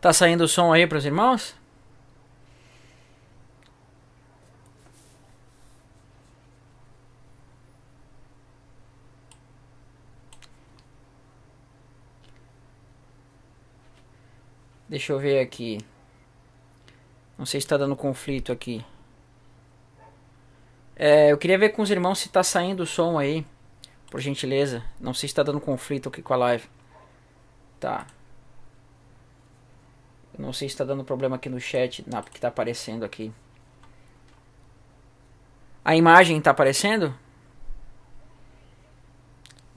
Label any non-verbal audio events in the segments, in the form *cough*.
Tá saindo o som aí para os irmãos? Deixa eu ver aqui. Não sei se está dando conflito aqui. É, eu queria ver com os irmãos se está saindo o som aí. Por gentileza. Não sei se está dando conflito aqui com a live. Tá. Eu não sei se está dando problema aqui no chat, não, porque está aparecendo aqui. A imagem está aparecendo?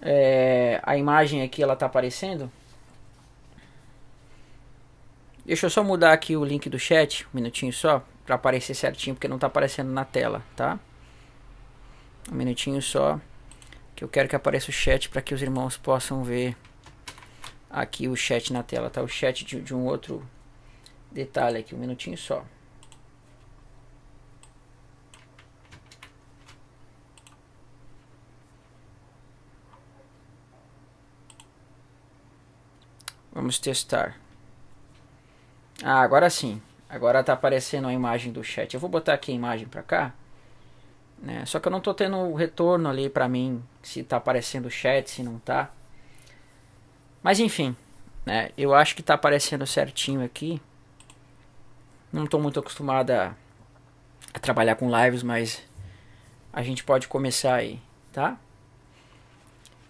É, a imagem aqui ela está aparecendo? Deixa eu só mudar aqui o link do chat, um minutinho só, para aparecer certinho, porque não está aparecendo na tela, tá? Um minutinho só, que eu quero que apareça o chat para que os irmãos possam ver aqui o chat na tela, tá? O chat de, de um outro Detalhe aqui, um minutinho só. Vamos testar. Ah, agora sim. Agora está aparecendo a imagem do chat. Eu vou botar aqui a imagem para cá. Né? Só que eu não estou tendo o retorno ali para mim se está aparecendo o chat, se não está Mas enfim, né? Eu acho que está aparecendo certinho aqui. Não estou muito acostumada a trabalhar com lives, mas a gente pode começar aí, tá?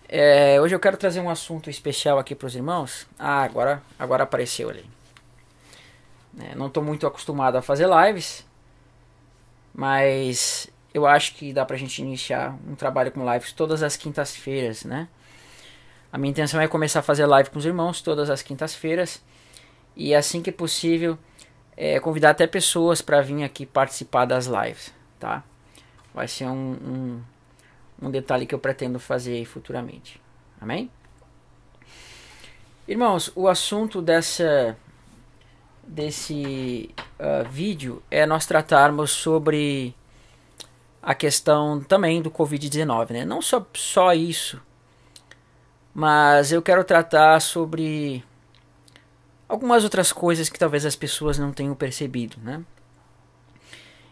É, hoje eu quero trazer um assunto especial aqui para os irmãos. Ah, agora, agora apareceu ali. É, não estou muito acostumado a fazer lives, mas eu acho que dá para a gente iniciar um trabalho com lives todas as quintas-feiras, né? A minha intenção é começar a fazer live com os irmãos todas as quintas-feiras e assim que possível é, convidar até pessoas para vir aqui participar das lives, tá? Vai ser um, um, um detalhe que eu pretendo fazer futuramente. Amém? Irmãos, o assunto dessa, desse uh, vídeo é nós tratarmos sobre a questão também do Covid-19, né? Não só, só isso, mas eu quero tratar sobre algumas outras coisas que talvez as pessoas não tenham percebido, né?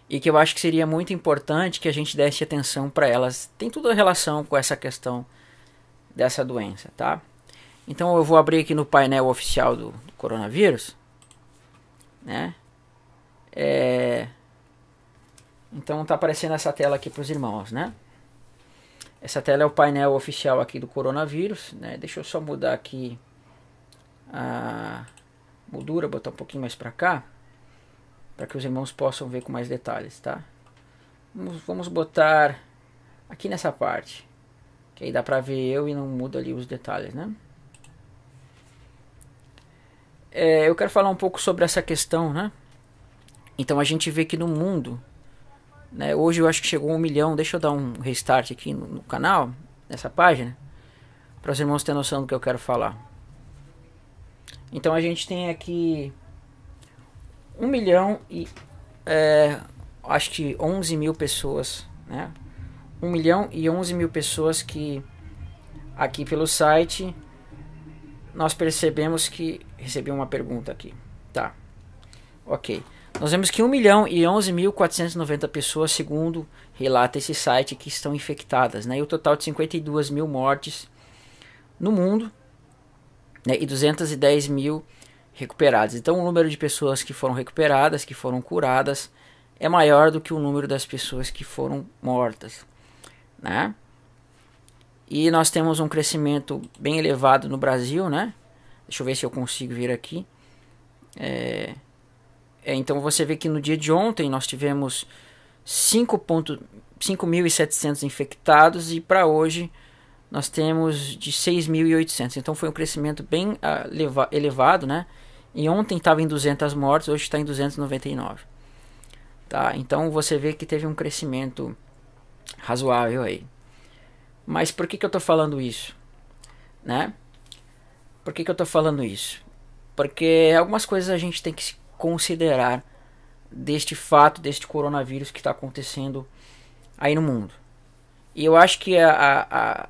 E que eu acho que seria muito importante que a gente desse atenção para elas. Tem tudo a relação com essa questão dessa doença, tá? Então eu vou abrir aqui no painel oficial do, do coronavírus, né? É... Então tá aparecendo essa tela aqui para os irmãos, né? Essa tela é o painel oficial aqui do coronavírus, né? Deixa eu só mudar aqui a moldura, botar um pouquinho mais para cá, para que os irmãos possam ver com mais detalhes, tá? Vamos, vamos botar aqui nessa parte, que aí dá para ver eu e não muda ali os detalhes, né? É, eu quero falar um pouco sobre essa questão, né? Então a gente vê que no mundo, né, hoje eu acho que chegou um milhão, deixa eu dar um restart aqui no, no canal, nessa página, para os irmãos terem noção do que eu quero falar. Então a gente tem aqui 1 milhão e é, acho que 11 mil pessoas, né? 1 milhão e 11 mil pessoas que aqui pelo site nós percebemos que recebi uma pergunta aqui, tá? Ok. Nós vemos que 1 milhão e 11.490 pessoas, segundo relata esse site, que estão infectadas, né? E o total de 52 mil mortes no mundo né, e 210 mil recuperados. Então, o número de pessoas que foram recuperadas, que foram curadas, é maior do que o número das pessoas que foram mortas, né? E nós temos um crescimento bem elevado no Brasil, né? Deixa eu ver se eu consigo vir aqui. É, é, então você vê que no dia de ontem nós tivemos 5.700 infectados e para hoje nós temos de 6.800. Então foi um crescimento bem ah, elevado, né? E ontem estava em 200 mortes, hoje está em 299. Tá? Então você vê que teve um crescimento razoável aí. Mas por que, que eu estou falando isso? Né? Por que, que eu estou falando isso? Porque algumas coisas a gente tem que considerar deste fato, deste coronavírus que está acontecendo aí no mundo. E eu acho que a, a,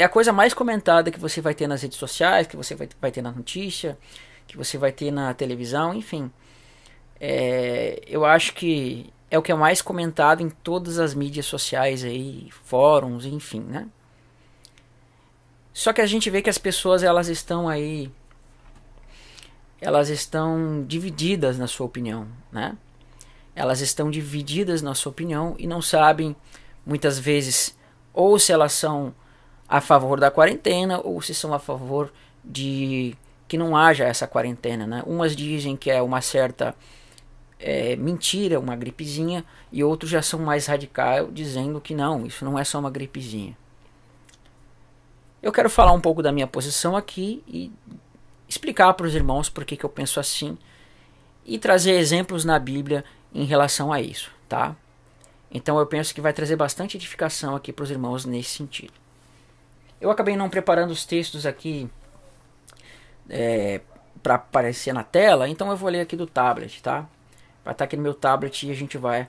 é a coisa mais comentada que você vai ter nas redes sociais, que você vai, vai ter na notícia, que você vai ter na televisão, enfim. É, eu acho que é o que é mais comentado em todas as mídias sociais aí, fóruns, enfim, né? Só que a gente vê que as pessoas elas estão aí, elas estão divididas na sua opinião, né? Elas estão divididas na sua opinião e não sabem muitas vezes ou se elas são a favor da quarentena ou se são a favor de que não haja essa quarentena. Né? Umas dizem que é uma certa é, mentira, uma gripezinha, e outros já são mais radicais, dizendo que não, isso não é só uma gripezinha. Eu quero falar um pouco da minha posição aqui e explicar para os irmãos por que, que eu penso assim e trazer exemplos na Bíblia em relação a isso, tá? Então eu penso que vai trazer bastante edificação aqui para os irmãos nesse sentido. Eu acabei não preparando os textos aqui é, para aparecer na tela, então eu vou ler aqui do tablet, tá? Vai estar tá aqui no meu tablet e a gente vai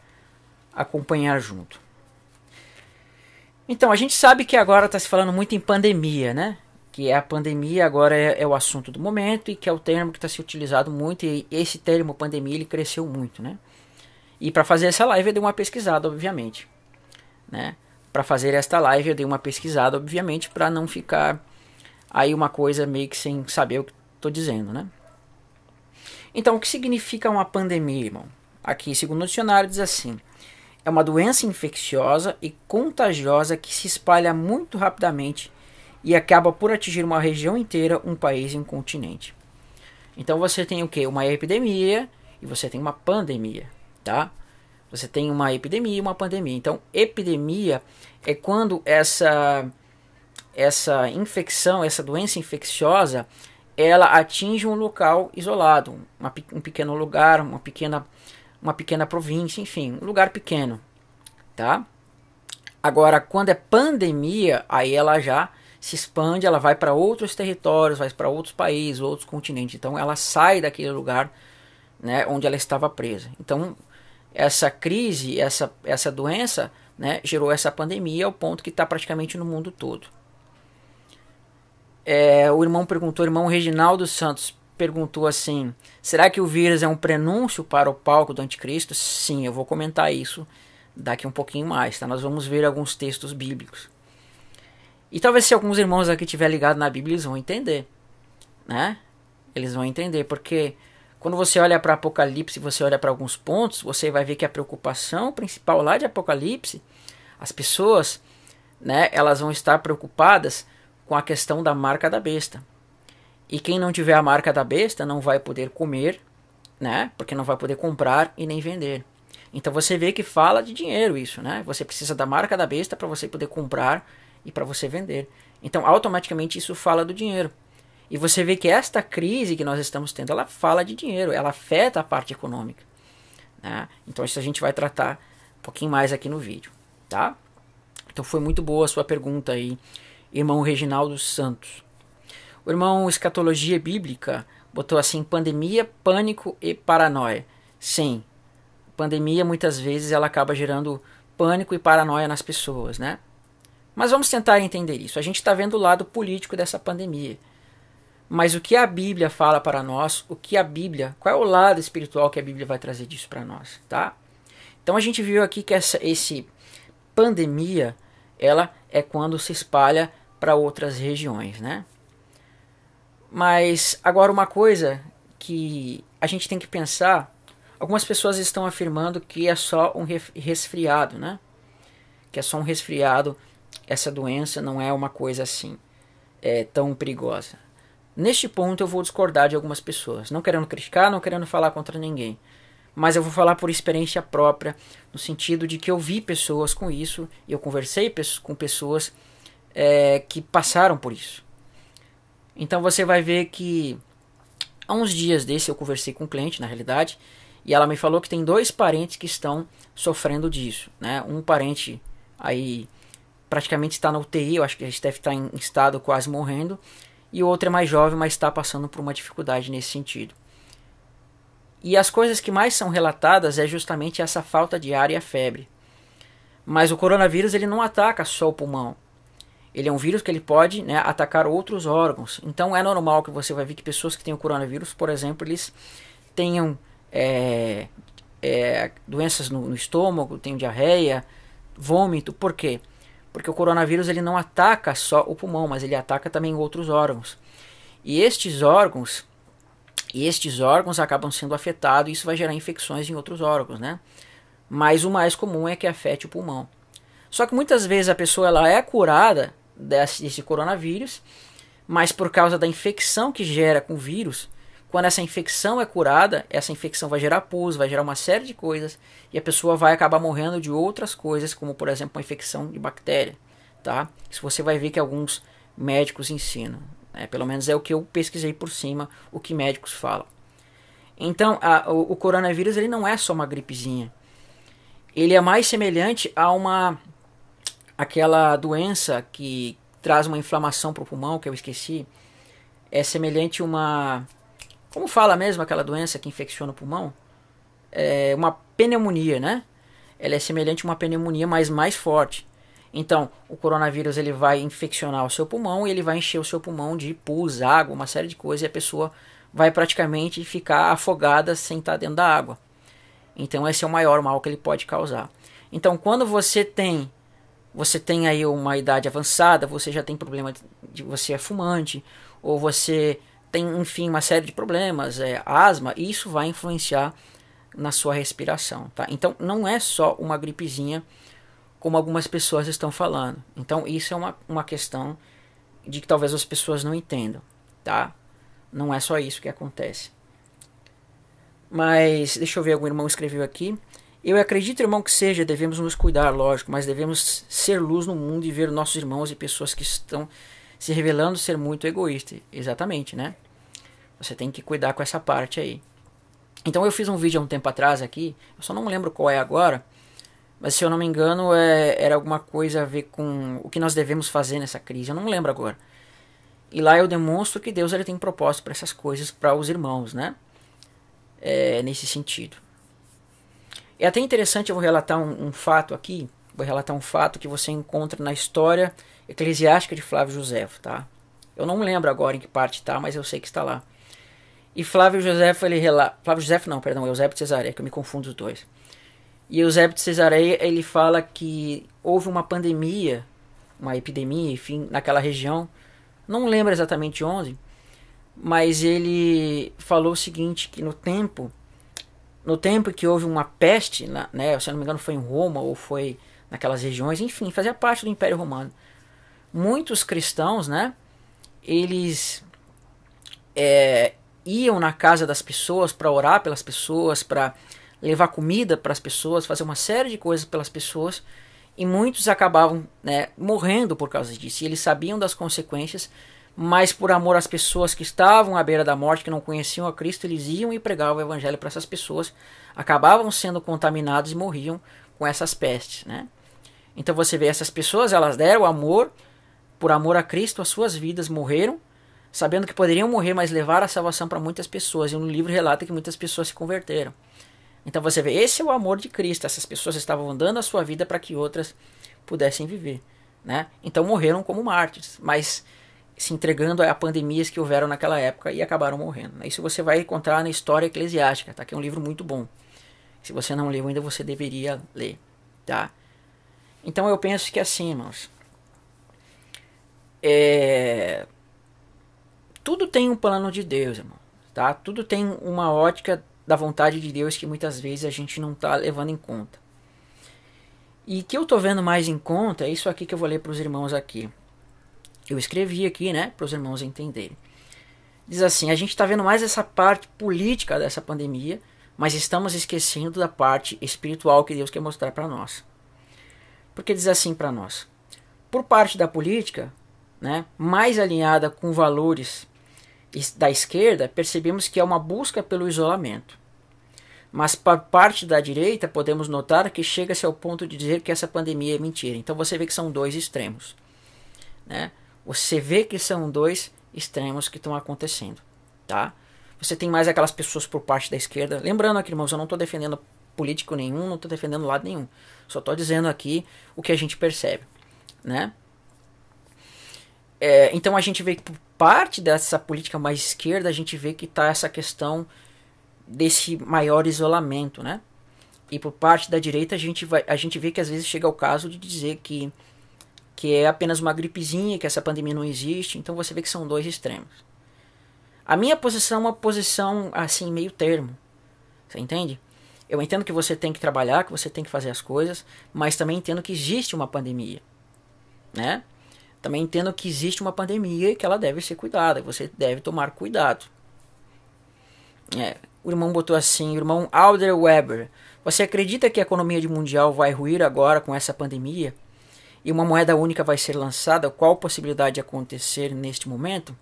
acompanhar junto. Então, a gente sabe que agora está se falando muito em pandemia, né? Que é a pandemia agora é, é o assunto do momento e que é o termo que está se utilizado muito e esse termo pandemia ele cresceu muito, né? E para fazer essa live eu dei uma pesquisada, obviamente, né? para fazer esta live eu dei uma pesquisada, obviamente, para não ficar aí uma coisa meio que sem saber o que estou dizendo, né? Então, o que significa uma pandemia, irmão? Aqui, segundo o dicionário, diz assim: é uma doença infecciosa e contagiosa que se espalha muito rapidamente e acaba por atingir uma região inteira, um país e um continente. Então, você tem o que? Uma epidemia e você tem uma pandemia, tá? Você tem uma epidemia e uma pandemia. Então, epidemia é quando essa essa infecção, essa doença infecciosa, ela atinge um local isolado, uma, um pequeno lugar, uma pequena uma pequena província, enfim, um lugar pequeno, tá? Agora, quando é pandemia, aí ela já se expande, ela vai para outros territórios, vai para outros países, outros continentes. Então, ela sai daquele lugar, né, onde ela estava presa. Então, essa crise, essa, essa doença, né, gerou essa pandemia ao ponto que está praticamente no mundo todo. É, o irmão perguntou, o irmão Reginaldo Santos perguntou assim: será que o vírus é um prenúncio para o palco do anticristo? Sim, eu vou comentar isso daqui um pouquinho mais, tá? Nós vamos ver alguns textos bíblicos. E talvez se alguns irmãos aqui tiver ligado na Bíblia, eles vão entender, né? Eles vão entender porque quando você olha para Apocalipse, você olha para alguns pontos, você vai ver que a preocupação principal lá de Apocalipse, as pessoas, né, elas vão estar preocupadas com a questão da marca da besta. E quem não tiver a marca da besta não vai poder comer, né? Porque não vai poder comprar e nem vender. Então você vê que fala de dinheiro isso, né? Você precisa da marca da besta para você poder comprar e para você vender. Então automaticamente isso fala do dinheiro. E você vê que esta crise que nós estamos tendo, ela fala de dinheiro, ela afeta a parte econômica. Né? Então isso a gente vai tratar um pouquinho mais aqui no vídeo, tá? Então foi muito boa a sua pergunta aí, irmão Reginaldo Santos. O irmão Escatologia Bíblica botou assim, pandemia, pânico e paranoia. Sim, pandemia muitas vezes ela acaba gerando pânico e paranoia nas pessoas, né? Mas vamos tentar entender isso. A gente está vendo o lado político dessa pandemia. Mas o que a Bíblia fala para nós, o que a Bíblia, qual é o lado espiritual que a Bíblia vai trazer disso para nós, tá? Então a gente viu aqui que essa esse pandemia, ela é quando se espalha para outras regiões, né? Mas agora uma coisa que a gente tem que pensar, algumas pessoas estão afirmando que é só um resfriado, né? Que é só um resfriado, essa doença não é uma coisa assim é, tão perigosa. Neste ponto eu vou discordar de algumas pessoas, não querendo criticar, não querendo falar contra ninguém, mas eu vou falar por experiência própria, no sentido de que eu vi pessoas com isso, eu conversei com pessoas é, que passaram por isso. Então você vai ver que há uns dias desse eu conversei com um cliente, na realidade, e ela me falou que tem dois parentes que estão sofrendo disso, né? Um parente aí praticamente está na UTI, eu acho que a Steph está em estado quase morrendo, e o outro é mais jovem, mas está passando por uma dificuldade nesse sentido. E as coisas que mais são relatadas é justamente essa falta de ar e a febre. Mas o coronavírus ele não ataca só o pulmão. Ele é um vírus que ele pode né, atacar outros órgãos. Então é normal que você vai ver que pessoas que têm o coronavírus, por exemplo, eles tenham é, é, doenças no, no estômago, tenham diarreia, vômito. Por quê? porque o coronavírus ele não ataca só o pulmão, mas ele ataca também outros órgãos. E estes órgãos, estes órgãos acabam sendo afetados e isso vai gerar infecções em outros órgãos, né? Mas o mais comum é que afete o pulmão. Só que muitas vezes a pessoa ela é curada desse, desse coronavírus, mas por causa da infecção que gera com o vírus, quando essa infecção é curada, essa infecção vai gerar pus, vai gerar uma série de coisas e a pessoa vai acabar morrendo de outras coisas, como por exemplo uma infecção de bactéria, tá? Isso você vai ver que alguns médicos ensinam, né? pelo menos é o que eu pesquisei por cima, o que médicos falam. Então, a, o, o coronavírus ele não é só uma gripezinha, ele é mais semelhante a uma aquela doença que traz uma inflamação para o pulmão que eu esqueci, é semelhante a uma como fala mesmo aquela doença que infecciona o pulmão? É uma pneumonia, né? Ela é semelhante a uma pneumonia, mas mais forte. Então, o coronavírus ele vai infeccionar o seu pulmão e ele vai encher o seu pulmão de pus, água, uma série de coisas, e a pessoa vai praticamente ficar afogada sem estar dentro da água. Então, esse é o maior mal que ele pode causar. Então, quando você tem você tem aí uma idade avançada, você já tem problema de, de você é fumante, ou você tem, enfim, uma série de problemas, é, asma, e isso vai influenciar na sua respiração, tá? Então não é só uma gripezinha como algumas pessoas estão falando. Então isso é uma, uma questão de que talvez as pessoas não entendam, tá? Não é só isso que acontece. Mas deixa eu ver, algum irmão escreveu aqui. Eu acredito, irmão, que seja, devemos nos cuidar, lógico, mas devemos ser luz no mundo e ver nossos irmãos e pessoas que estão se revelando ser muito egoísta. Exatamente, né? Você tem que cuidar com essa parte aí. Então eu fiz um vídeo há um tempo atrás aqui, eu só não lembro qual é agora, mas se eu não me engano é, era alguma coisa a ver com o que nós devemos fazer nessa crise, eu não lembro agora. E lá eu demonstro que Deus ele tem propósito para essas coisas, para os irmãos, né? É, nesse sentido. É até interessante, eu vou relatar um, um fato aqui, vou relatar um fato que você encontra na história Eclesiástica de Flávio José, tá? Eu não lembro agora em que parte tá, mas eu sei que está lá. E Flávio José, ele relata... Flávio José não, perdão, Eusébio de Cesareia, que eu me confundo os dois. E Eusébio de Cesareia, ele fala que houve uma pandemia, uma epidemia, enfim, naquela região. Não lembro exatamente onde, mas ele falou o seguinte, que no tempo no tempo que houve uma peste, né, se eu não me engano foi em Roma ou foi naquelas regiões, enfim, fazia parte do Império Romano muitos cristãos, né? Eles é, iam na casa das pessoas para orar pelas pessoas, para levar comida para as pessoas, fazer uma série de coisas pelas pessoas, e muitos acabavam né, morrendo por causa disso. E eles sabiam das consequências, mas por amor às pessoas que estavam à beira da morte, que não conheciam a Cristo, eles iam e pregavam o evangelho para essas pessoas, acabavam sendo contaminados e morriam com essas pestes, né? Então você vê essas pessoas, elas deram amor por amor a Cristo, as suas vidas morreram, sabendo que poderiam morrer, mas levar a salvação para muitas pessoas. E no livro relata que muitas pessoas se converteram. Então você vê, esse é o amor de Cristo. Essas pessoas estavam dando a sua vida para que outras pudessem viver, né? Então morreram como mártires, mas se entregando a pandemias que houveram naquela época e acabaram morrendo. Né? Isso você vai encontrar na História Eclesiástica, tá? Que é um livro muito bom. Se você não leu ainda, você deveria ler, tá? Então eu penso que é assim, irmãos, é... Tudo tem um plano de Deus, irmão. Tá? Tudo tem uma ótica da vontade de Deus que muitas vezes a gente não está levando em conta. E que eu estou vendo mais em conta é isso aqui que eu vou ler para os irmãos aqui. Eu escrevi aqui, né, para os irmãos entenderem. Diz assim: a gente está vendo mais essa parte política dessa pandemia, mas estamos esquecendo da parte espiritual que Deus quer mostrar para nós. Porque diz assim para nós: por parte da política, né, mais alinhada com valores da esquerda, percebemos que é uma busca pelo isolamento. Mas por parte da direita, podemos notar que chega-se ao ponto de dizer que essa pandemia é mentira. Então você vê que são dois extremos. Né? Você vê que são dois extremos que estão acontecendo. Tá? Você tem mais aquelas pessoas por parte da esquerda. Lembrando aqui, irmãos, eu não estou defendendo político nenhum, não estou defendendo lado nenhum. Só estou dizendo aqui o que a gente percebe. Né? É, então a gente vê que por parte dessa política mais esquerda, a gente vê que está essa questão desse maior isolamento, né? E por parte da direita, a gente, vai, a gente vê que às vezes chega ao caso de dizer que, que é apenas uma gripezinha, que essa pandemia não existe. Então você vê que são dois extremos. A minha posição é uma posição assim, meio termo. Você entende? Eu entendo que você tem que trabalhar, que você tem que fazer as coisas, mas também entendo que existe uma pandemia, né? Também entendo que existe uma pandemia e que ela deve ser cuidada, você deve tomar cuidado. É, o irmão botou assim, o irmão Alder Weber, você acredita que a economia mundial vai ruir agora com essa pandemia? E uma moeda única vai ser lançada? Qual possibilidade de acontecer neste momento?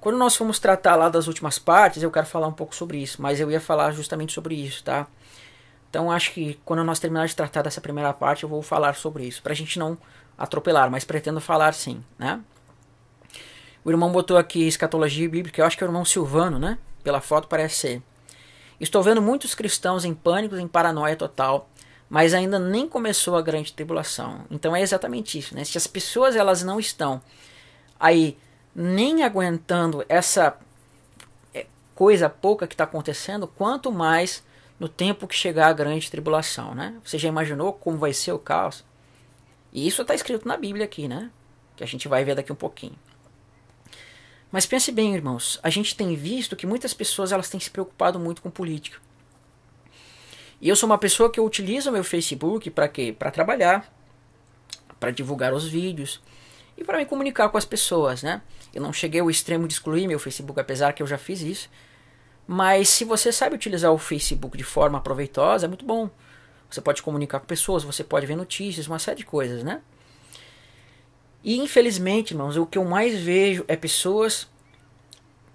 Quando nós formos tratar lá das últimas partes, eu quero falar um pouco sobre isso, mas eu ia falar justamente sobre isso, tá? Então acho que quando nós terminarmos de tratar dessa primeira parte, eu vou falar sobre isso, para a gente não atropelar, mas pretendo falar sim, né? O irmão botou aqui escatologia bíblica, eu acho que é o irmão Silvano, né? Pela foto parece ser. Estou vendo muitos cristãos em pânico, em paranoia total, mas ainda nem começou a grande tribulação. Então é exatamente isso, né? Se as pessoas elas não estão aí nem aguentando essa é, coisa pouca que está acontecendo, quanto mais no tempo que chegar a grande tribulação, né? Você já imaginou como vai ser o caos? E isso está escrito na Bíblia aqui, né? Que a gente vai ver daqui um pouquinho. Mas pense bem, irmãos, a gente tem visto que muitas pessoas elas têm se preocupado muito com política. E eu sou uma pessoa que utiliza meu Facebook para quê? Para trabalhar, para divulgar os vídeos e para me comunicar com as pessoas, né? Eu não cheguei ao extremo de excluir meu Facebook, apesar que eu já fiz isso. Mas se você sabe utilizar o Facebook de forma proveitosa, é muito bom você pode comunicar com pessoas, você pode ver notícias, uma série de coisas, né? E infelizmente, irmãos, o que eu mais vejo é pessoas.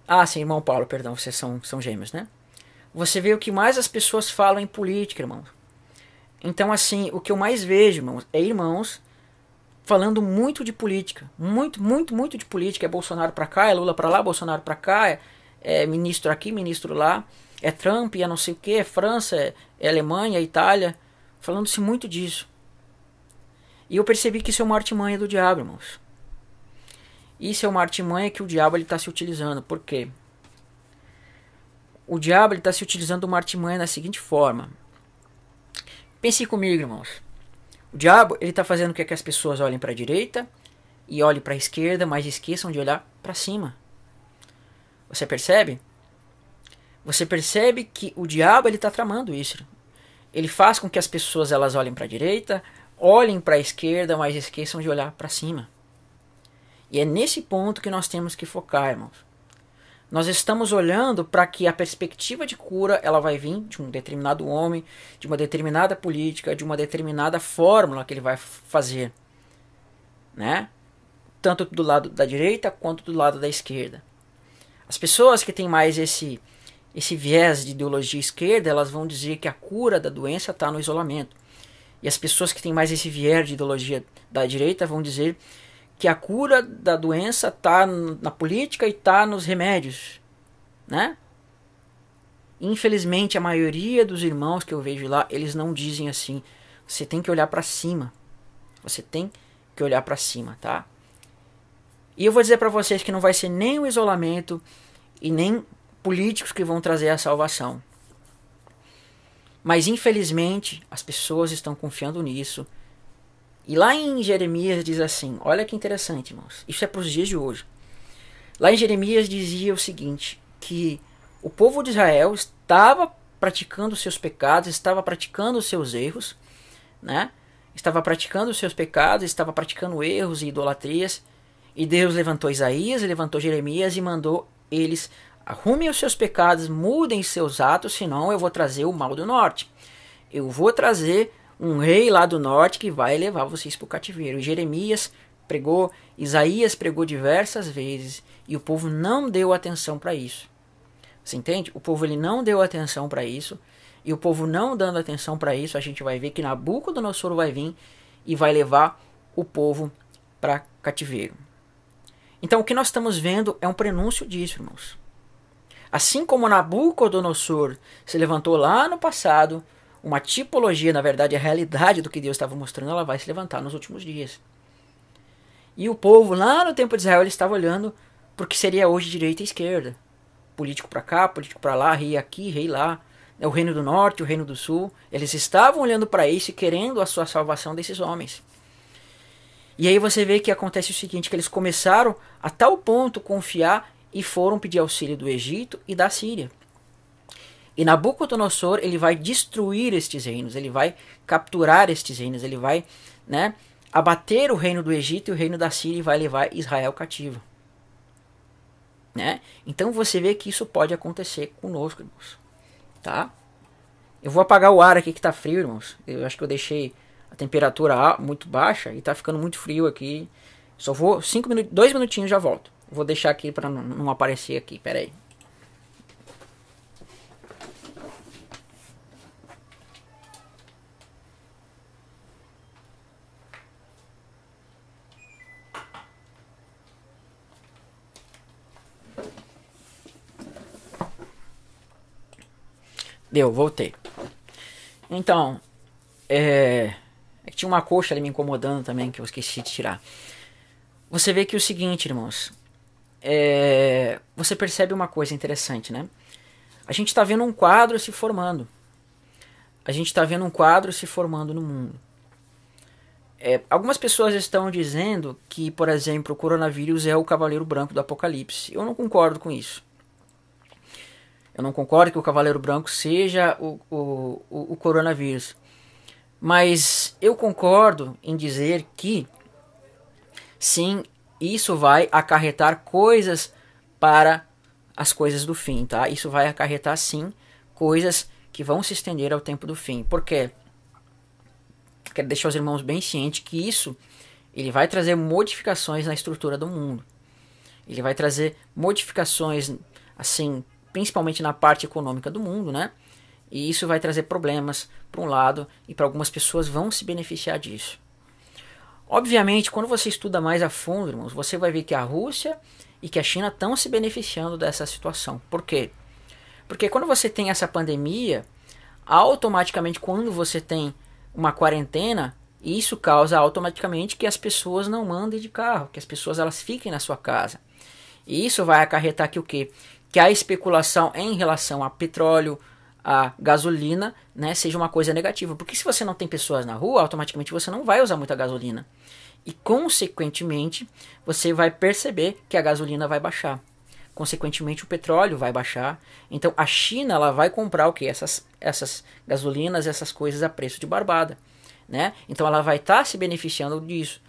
Ah, sim, irmão Paulo, perdão, vocês são, são gêmeos, né? Você vê o que mais as pessoas falam em política, irmão. Então, assim, o que eu mais vejo, irmãos, é irmãos falando muito de política. Muito, muito, muito de política. É Bolsonaro pra cá, é Lula pra lá, Bolsonaro pra cá, é, é ministro aqui, ministro lá, é Trump, é não sei o que, é França, é, é Alemanha, é Itália. Falando-se muito disso. E eu percebi que isso é uma artimanha do diabo, irmãos. Isso é uma artimanha que o diabo está se utilizando. Por quê? O diabo está se utilizando de uma artimanha da seguinte forma. Pense comigo, irmãos. O diabo ele está fazendo com é que as pessoas olhem para a direita e olhem para a esquerda, mas esqueçam de olhar para cima. Você percebe? Você percebe que o diabo ele está tramando isso. Ele faz com que as pessoas elas olhem para a direita, olhem para a esquerda, mas esqueçam de olhar para cima. E é nesse ponto que nós temos que focar, irmãos. Nós estamos olhando para que a perspectiva de cura ela vai vir de um determinado homem, de uma determinada política, de uma determinada fórmula que ele vai fazer, né? Tanto do lado da direita quanto do lado da esquerda. As pessoas que têm mais esse esse viés de ideologia esquerda, elas vão dizer que a cura da doença está no isolamento. E as pessoas que têm mais esse viés de ideologia da direita vão dizer que a cura da doença está na política e está nos remédios, né? Infelizmente, a maioria dos irmãos que eu vejo lá, eles não dizem assim. Você tem que olhar para cima. Você tem que olhar para cima, tá? E eu vou dizer para vocês que não vai ser nem o isolamento e nem políticos que vão trazer a salvação. Mas infelizmente as pessoas estão confiando nisso. E lá em Jeremias diz assim: olha que interessante, irmãos. Isso é para os dias de hoje. Lá em Jeremias dizia o seguinte: que o povo de Israel estava praticando os seus pecados, estava praticando os seus erros, né? Estava praticando os seus pecados, estava praticando erros e idolatrias. E Deus levantou Isaías, levantou Jeremias e mandou eles Arrumem os seus pecados, mudem seus atos, senão eu vou trazer o mal do norte. Eu vou trazer um rei lá do norte que vai levar vocês para o cativeiro. E Jeremias pregou, Isaías pregou diversas vezes e o povo não deu atenção para isso. Você entende? O povo ele não deu atenção para isso e o povo não dando atenção para isso, a gente vai ver que Nabucodonosor vai vir e vai levar o povo para cativeiro. Então o que nós estamos vendo é um prenúncio disso, irmãos. Assim como Nabucodonosor se levantou lá no passado, uma tipologia, na verdade, a realidade do que Deus estava mostrando, ela vai se levantar nos últimos dias. E o povo lá no tempo de Israel ele estava olhando porque seria hoje direita e esquerda. Político para cá, político para lá, rei aqui, rei lá. É o reino do norte, o reino do sul. Eles estavam olhando para isso e querendo a sua salvação desses homens. E aí você vê que acontece o seguinte, que eles começaram a tal ponto confiar e foram pedir auxílio do Egito e da Síria. E Nabucodonosor ele vai destruir estes reinos, ele vai capturar estes reinos, ele vai né, abater o reino do Egito e o reino da Síria e vai levar Israel cativo. Né? Então você vê que isso pode acontecer conosco, irmãos. Tá? Eu vou apagar o ar aqui que está frio, irmãos. Eu acho que eu deixei a temperatura muito baixa e está ficando muito frio aqui. Só vou cinco minutos, dois minutinhos já volto. Vou deixar aqui para não, não aparecer aqui, Pera aí. Deu, voltei. Então, é, é tinha uma coxa ali me incomodando também que eu esqueci de tirar. Você vê que é o seguinte, irmãos, é, você percebe uma coisa interessante, né? A gente está vendo um quadro se formando. A gente está vendo um quadro se formando no mundo. É, algumas pessoas estão dizendo que, por exemplo, o coronavírus é o cavaleiro branco do apocalipse. Eu não concordo com isso. Eu não concordo que o cavaleiro branco seja o, o, o, o coronavírus. Mas eu concordo em dizer que, sim, isso vai acarretar coisas para as coisas do fim, tá? Isso vai acarretar sim coisas que vão se estender ao tempo do fim. Por quê? Quero deixar os irmãos bem cientes que isso ele vai trazer modificações na estrutura do mundo. Ele vai trazer modificações assim, principalmente na parte econômica do mundo, né? E isso vai trazer problemas para um lado e para algumas pessoas vão se beneficiar disso. Obviamente, quando você estuda mais a fundo, irmãos, você vai ver que a Rússia e que a China estão se beneficiando dessa situação. Por quê? Porque quando você tem essa pandemia, automaticamente quando você tem uma quarentena, isso causa automaticamente que as pessoas não mandem de carro, que as pessoas elas fiquem na sua casa. E isso vai acarretar que o quê? Que a especulação em relação a petróleo, a gasolina né, seja uma coisa negativa. Porque se você não tem pessoas na rua, automaticamente você não vai usar muita gasolina. E, consequentemente, você vai perceber que a gasolina vai baixar. Consequentemente, o petróleo vai baixar. Então, a China ela vai comprar o que? Essas, essas gasolinas, essas coisas a preço de barbada. Né? Então, ela vai estar tá se beneficiando disso.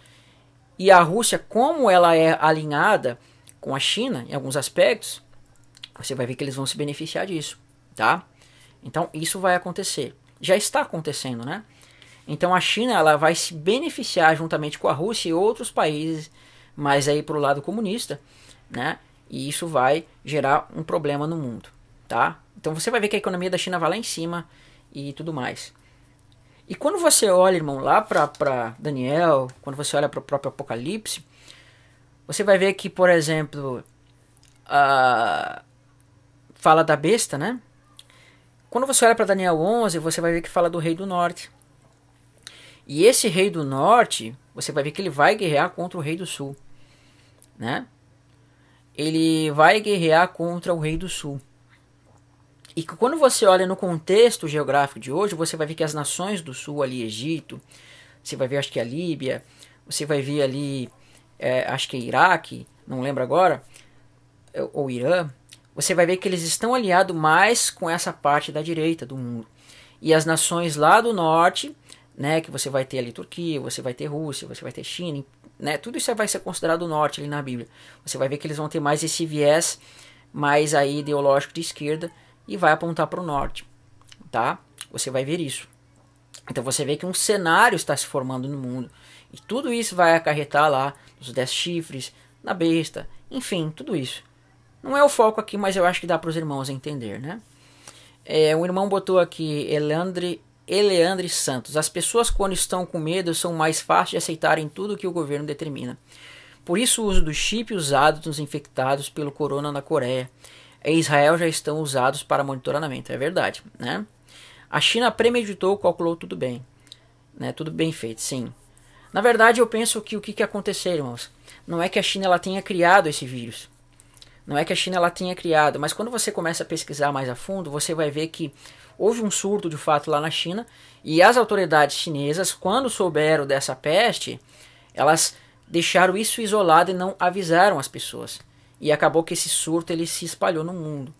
E a Rússia, como ela é alinhada com a China em alguns aspectos, você vai ver que eles vão se beneficiar disso. Tá? Então isso vai acontecer. Já está acontecendo, né? Então a China ela vai se beneficiar juntamente com a Rússia e outros países mais aí para o lado comunista, né? E isso vai gerar um problema no mundo, tá? Então você vai ver que a economia da China vai lá em cima e tudo mais. E quando você olha, irmão, lá para Daniel, quando você olha para o próprio Apocalipse, você vai ver que, por exemplo, a ah, fala da besta, né? Quando você olha para Daniel 11, você vai ver que fala do rei do norte. E esse rei do norte, você vai ver que ele vai guerrear contra o rei do sul, né? Ele vai guerrear contra o rei do sul. E quando você olha no contexto geográfico de hoje, você vai ver que as nações do sul ali, Egito, você vai ver acho que a Líbia, você vai ver ali é, acho que é Iraque, não lembro agora, eh, ou Irã, você vai ver que eles estão aliados mais com essa parte da direita do mundo. E as nações lá do norte, né, que você vai ter ali Turquia, você vai ter Rússia, você vai ter China, né, tudo isso vai ser considerado norte ali na Bíblia. Você vai ver que eles vão ter mais esse viés mais aí ideológico de esquerda e vai apontar para o norte, tá? Você vai ver isso. Então você vê que um cenário está se formando no mundo e tudo isso vai acarretar lá nos dez chifres, na besta, enfim, tudo isso. Não é o foco aqui, mas eu acho que dá para os irmãos entender, né? É, um irmão botou aqui, Eleandre, Eleandre Santos. As pessoas, quando estão com medo, são mais fáceis de aceitarem tudo que o governo determina. Por isso, o uso do chip usado nos infectados pelo corona na Coreia e Israel já estão usados para monitoramento. É verdade, né? A China premeditou, calculou tudo bem. Né? Tudo bem feito, sim. Na verdade, eu penso que o que, que aconteceu, irmãos? Não é que a China ela tenha criado esse vírus. Não é que a China ela tenha criado, mas quando você começa a pesquisar mais a fundo, você vai ver que houve um surto de fato lá na China e as autoridades chinesas, quando souberam dessa peste, elas deixaram isso isolado e não avisaram as pessoas. E acabou que esse surto ele se espalhou no mundo.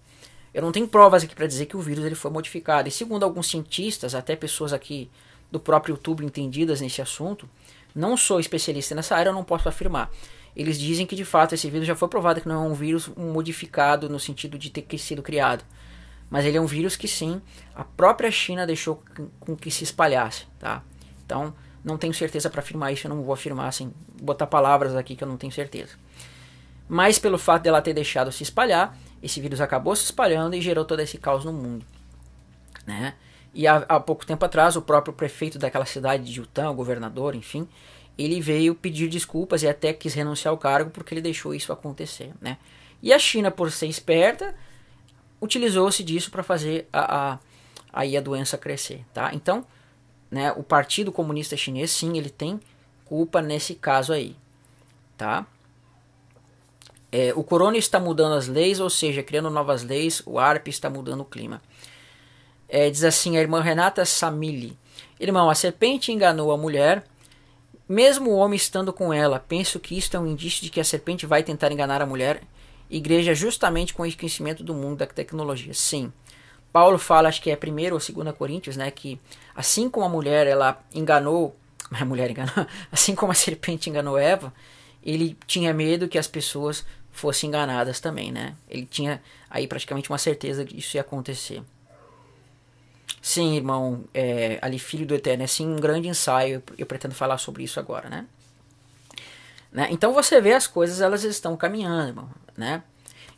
Eu não tenho provas aqui para dizer que o vírus ele foi modificado. E segundo alguns cientistas, até pessoas aqui do próprio YouTube entendidas nesse assunto, não sou especialista nessa área, eu não posso afirmar eles dizem que de fato esse vírus já foi provado que não é um vírus modificado no sentido de ter sido criado. Mas ele é um vírus que sim, a própria China deixou com que se espalhasse, tá? Então, não tenho certeza para afirmar isso, eu não vou afirmar sem assim, botar palavras aqui que eu não tenho certeza. Mas pelo fato dela ter deixado se espalhar, esse vírus acabou se espalhando e gerou todo esse caos no mundo, né? E há, há pouco tempo atrás, o próprio prefeito daquela cidade de Utah, o governador, enfim, ele veio pedir desculpas e até quis renunciar ao cargo porque ele deixou isso acontecer, né? E a China, por ser esperta, utilizou-se disso para fazer a, a, aí a doença crescer, tá? Então, né, o Partido Comunista Chinês, sim, ele tem culpa nesse caso aí, tá? É, o corona está mudando as leis, ou seja, criando novas leis, o ARP está mudando o clima. É, diz assim a irmã Renata Samili. Irmão, a serpente enganou a mulher mesmo o homem estando com ela, penso que isto é um indício de que a serpente vai tentar enganar a mulher, igreja justamente com o esquecimento do mundo da tecnologia. Sim. Paulo fala, acho que é 1 ou 2 Coríntios, né, que assim como a mulher ela enganou, *laughs* a mulher enganou, *laughs* assim como a serpente enganou Eva, ele tinha medo que as pessoas fossem enganadas também, né? Ele tinha aí praticamente uma certeza que isso ia acontecer. Sim, irmão, é, ali filho do Eterno, é sim um grande ensaio, eu pretendo falar sobre isso agora, né? né? Então você vê as coisas, elas estão caminhando, irmão, né?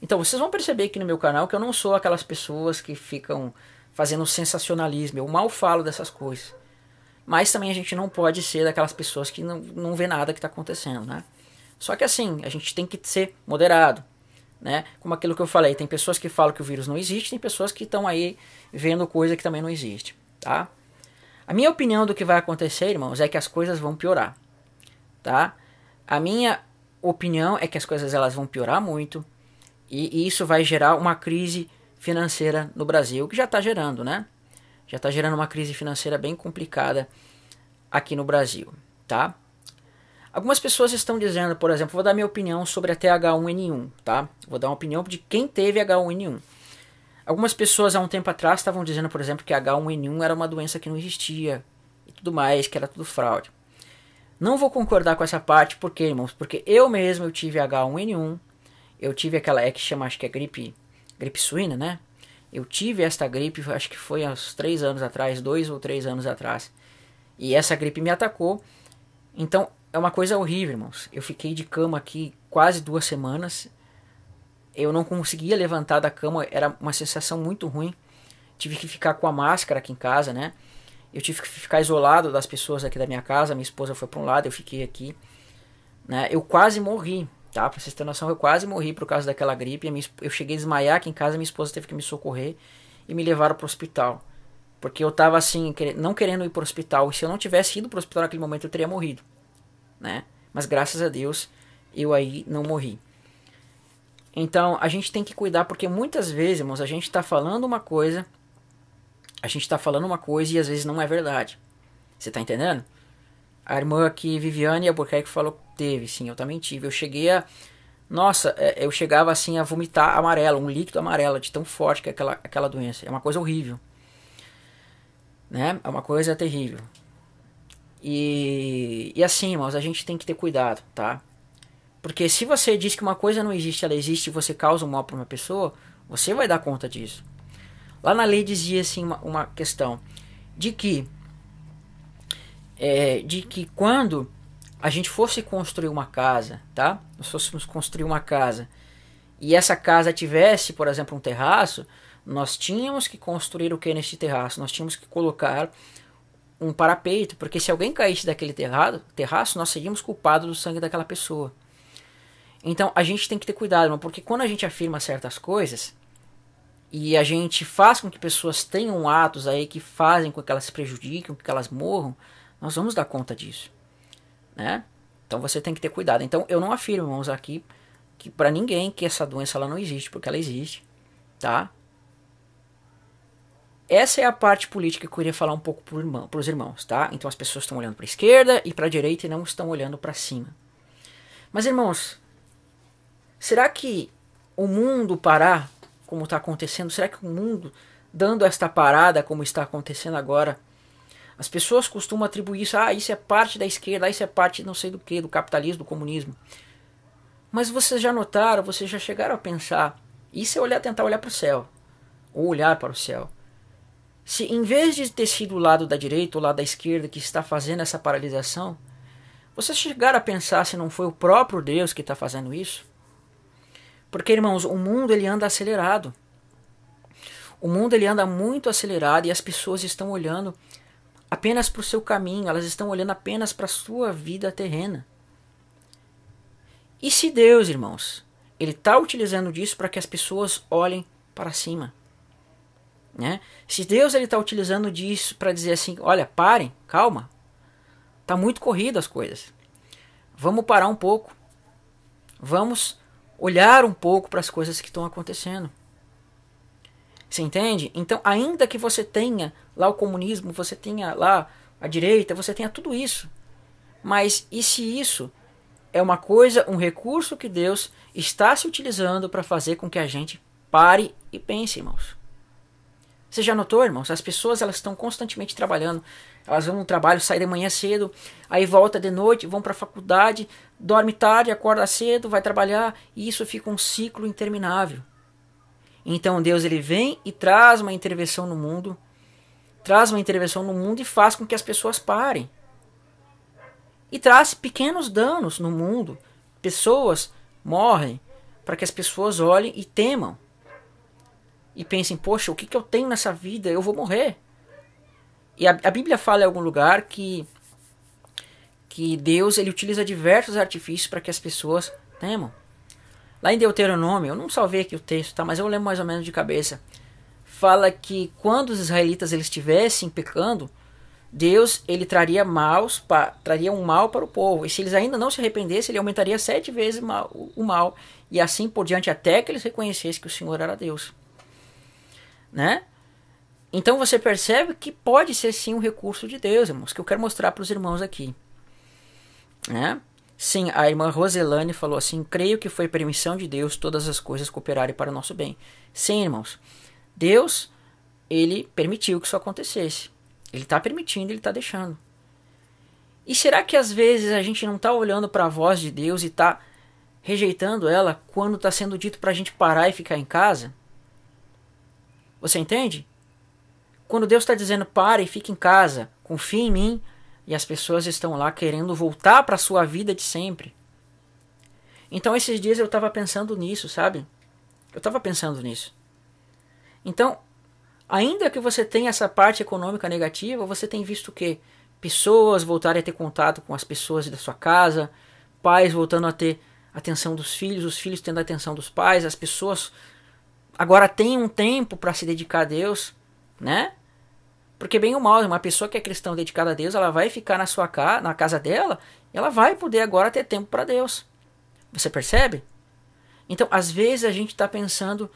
Então vocês vão perceber aqui no meu canal que eu não sou aquelas pessoas que ficam fazendo sensacionalismo, eu mal falo dessas coisas. Mas também a gente não pode ser daquelas pessoas que não, não vê nada que está acontecendo, né? Só que assim, a gente tem que ser moderado, né? Como aquilo que eu falei, tem pessoas que falam que o vírus não existe, tem pessoas que estão aí vendo coisa que também não existe, tá? A minha opinião do que vai acontecer, irmãos, é que as coisas vão piorar, tá? A minha opinião é que as coisas elas vão piorar muito e, e isso vai gerar uma crise financeira no Brasil, que já está gerando, né? Já está gerando uma crise financeira bem complicada aqui no Brasil, tá? Algumas pessoas estão dizendo, por exemplo, vou dar minha opinião sobre a TH1N1, tá? Vou dar uma opinião de quem teve H1N1. Algumas pessoas há um tempo atrás estavam dizendo, por exemplo, que H1N1 era uma doença que não existia e tudo mais, que era tudo fraude. Não vou concordar com essa parte, porque, irmãos, porque eu mesmo eu tive H1N1, eu tive aquela é que chama, acho que é gripe, gripe suína, né? Eu tive esta gripe, acho que foi há uns três anos atrás, dois ou três anos atrás. E essa gripe me atacou. Então, é uma coisa horrível, irmãos. Eu fiquei de cama aqui quase duas semanas eu não conseguia levantar da cama, era uma sensação muito ruim. Tive que ficar com a máscara aqui em casa, né? Eu tive que ficar isolado das pessoas aqui da minha casa, minha esposa foi para um lado, eu fiquei aqui. Né? Eu quase morri, tá? Pra vocês terem noção, eu quase morri por causa daquela gripe. Eu cheguei a desmaiar aqui em casa, minha esposa teve que me socorrer e me levaram para o hospital. Porque eu tava assim, não querendo ir para o hospital. E se eu não tivesse ido para o hospital naquele momento, eu teria morrido, né? Mas graças a Deus, eu aí não morri. Então a gente tem que cuidar porque muitas vezes, irmãos, a gente está falando uma coisa, a gente está falando uma coisa e às vezes não é verdade. Você está entendendo? A irmã aqui, Viviane Albuquerque, falou teve, sim, eu também tive. Eu cheguei a. Nossa, é, eu chegava assim a vomitar amarelo, um líquido amarelo, de tão forte que é aquela, aquela doença. É uma coisa horrível. Né? É uma coisa terrível. E, e assim, irmãos, a gente tem que ter cuidado, tá? Porque se você diz que uma coisa não existe, ela existe e você causa um mal para uma pessoa, você vai dar conta disso. Lá na lei dizia assim uma, uma questão de que é, de que quando a gente fosse construir uma casa, tá? Nós fôssemos construir uma casa e essa casa tivesse, por exemplo, um terraço, nós tínhamos que construir o que nesse terraço? Nós tínhamos que colocar um parapeito, porque se alguém caísse daquele terraço, nós seríamos culpados do sangue daquela pessoa. Então a gente tem que ter cuidado, porque quando a gente afirma certas coisas e a gente faz com que pessoas tenham atos aí que fazem com que elas se prejudiquem, com que elas morram, nós vamos dar conta disso, né? Então você tem que ter cuidado. Então eu não afirmo, irmãos, aqui que para ninguém que essa doença ela não existe, porque ela existe, tá? Essa é a parte política que eu queria falar um pouco para irmão, os irmãos, tá? Então as pessoas estão olhando para esquerda e para direita e não estão olhando para cima. Mas irmãos, Será que o mundo parar, como está acontecendo, será que o mundo, dando esta parada, como está acontecendo agora, as pessoas costumam atribuir isso, ah, isso é parte da esquerda, isso é parte não sei do que, do capitalismo, do comunismo. Mas vocês já notaram, vocês já chegaram a pensar, isso é olhar, tentar olhar para o céu, ou olhar para o céu. Se em vez de ter sido o lado da direita ou o lado da esquerda que está fazendo essa paralisação, vocês chegaram a pensar se não foi o próprio Deus que está fazendo isso? Porque, irmãos, o mundo ele anda acelerado. O mundo ele anda muito acelerado e as pessoas estão olhando apenas para o seu caminho, elas estão olhando apenas para a sua vida terrena. E se Deus, irmãos, ele está utilizando disso para que as pessoas olhem para cima, né? Se Deus ele está utilizando disso para dizer assim, olha, parem, calma, está muito corrido as coisas, vamos parar um pouco, vamos olhar um pouco para as coisas que estão acontecendo. Você entende? Então, ainda que você tenha lá o comunismo, você tenha lá a direita, você tenha tudo isso. Mas e se isso é uma coisa, um recurso que Deus está se utilizando para fazer com que a gente pare e pense, irmãos? Você já notou, irmãos? As pessoas elas estão constantemente trabalhando elas vão no trabalho, saem de manhã cedo, aí volta de noite, vão para a faculdade, dorme tarde, acorda cedo, vai trabalhar, e isso fica um ciclo interminável. Então Deus ele vem e traz uma intervenção no mundo, traz uma intervenção no mundo e faz com que as pessoas parem. E traz pequenos danos no mundo. Pessoas morrem para que as pessoas olhem e temam. E pensem, poxa, o que, que eu tenho nessa vida? Eu vou morrer. E a, a Bíblia fala em algum lugar que que Deus ele utiliza diversos artifícios para que as pessoas temam. Né, Lá em Deuteronômio, eu não salvei aqui o texto, tá? Mas eu lembro mais ou menos de cabeça. Fala que quando os israelitas eles estivessem pecando, Deus ele traria maus, pra, traria um mal para o povo. E se eles ainda não se arrependessem, ele aumentaria sete vezes mal, o mal e assim por diante até que eles reconhecessem que o Senhor era Deus, né? Então você percebe que pode ser sim um recurso de Deus, irmãos, que eu quero mostrar para os irmãos aqui. Né? Sim, a irmã Roselane falou assim: creio que foi permissão de Deus todas as coisas cooperarem para o nosso bem. Sim, irmãos, Deus, ele permitiu que isso acontecesse. Ele está permitindo, ele está deixando. E será que às vezes a gente não está olhando para a voz de Deus e está rejeitando ela quando está sendo dito para a gente parar e ficar em casa? Você entende? Quando Deus está dizendo pare, fique em casa, confie em mim, e as pessoas estão lá querendo voltar para a sua vida de sempre. Então esses dias eu estava pensando nisso, sabe? Eu estava pensando nisso. Então, ainda que você tenha essa parte econômica negativa, você tem visto o quê? Pessoas voltarem a ter contato com as pessoas da sua casa, pais voltando a ter atenção dos filhos, os filhos tendo a atenção dos pais, as pessoas agora têm um tempo para se dedicar a Deus, né? Porque bem ou mal, uma pessoa que é cristã dedicada a Deus, ela vai ficar na sua casa, na casa dela, e ela vai poder agora ter tempo para Deus. Você percebe? Então, às vezes a gente está pensando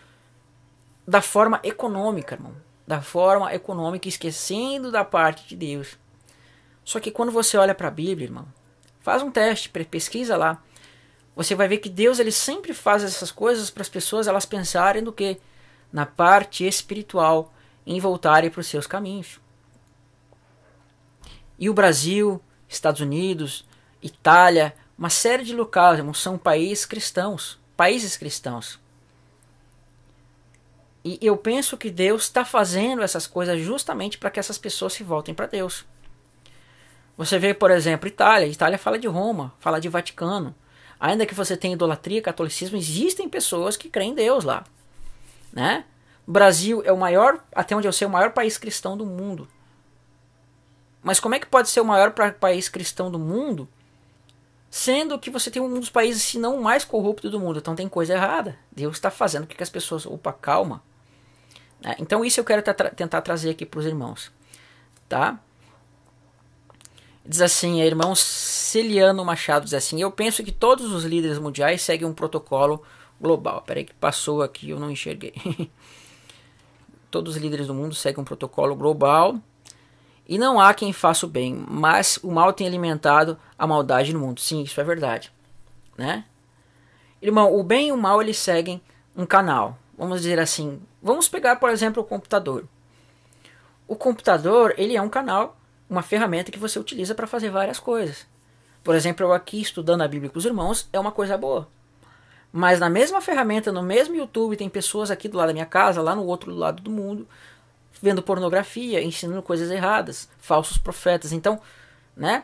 da forma econômica, irmão, da forma econômica, esquecendo da parte de Deus. Só que quando você olha para a Bíblia, irmão, faz um teste, pesquisa lá, você vai ver que Deus ele sempre faz essas coisas para as pessoas elas pensarem do que na parte espiritual em voltarem para os seus caminhos. E o Brasil, Estados Unidos, Itália, uma série de locais, são países cristãos, países cristãos. E eu penso que Deus está fazendo essas coisas justamente para que essas pessoas se voltem para Deus. Você vê, por exemplo, Itália. Itália fala de Roma, fala de Vaticano. Ainda que você tenha idolatria, catolicismo, existem pessoas que creem em Deus lá. Né? Brasil é o maior, até onde eu sei, é o maior país cristão do mundo. Mas como é que pode ser o maior país cristão do mundo, sendo que você tem um dos países, se não o mais corrupto do mundo? Então tem coisa errada. Deus está fazendo com que as pessoas. Opa, calma. Né? Então isso eu quero tá tra tentar trazer aqui para os irmãos. Tá? Diz assim, a é, irmão Celiano Machado diz assim: Eu penso que todos os líderes mundiais seguem um protocolo global. Peraí que passou aqui, eu não enxerguei. *laughs* Todos os líderes do mundo seguem um protocolo global. E não há quem faça o bem, mas o mal tem alimentado a maldade no mundo. Sim, isso é verdade. Né? Irmão, o bem e o mal eles seguem um canal. Vamos dizer assim, vamos pegar, por exemplo, o computador. O computador, ele é um canal, uma ferramenta que você utiliza para fazer várias coisas. Por exemplo, eu aqui estudando a Bíblia com os irmãos é uma coisa boa. Mas na mesma ferramenta, no mesmo YouTube, tem pessoas aqui do lado da minha casa, lá no outro lado do mundo, vendo pornografia, ensinando coisas erradas, falsos profetas. Então, né?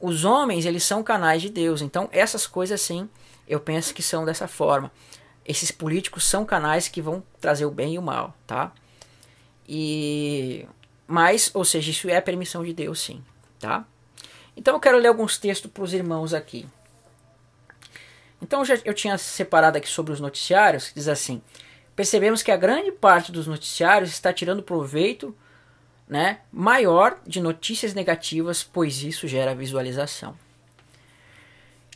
Os homens, eles são canais de Deus. Então, essas coisas sim, eu penso que são dessa forma. Esses políticos são canais que vão trazer o bem e o mal, tá? E mas, ou seja, isso é permissão de Deus, sim, tá? Então eu quero ler alguns textos para os irmãos aqui. Então já, eu tinha separado aqui sobre os noticiários, que diz assim: percebemos que a grande parte dos noticiários está tirando proveito né, maior de notícias negativas, pois isso gera visualização.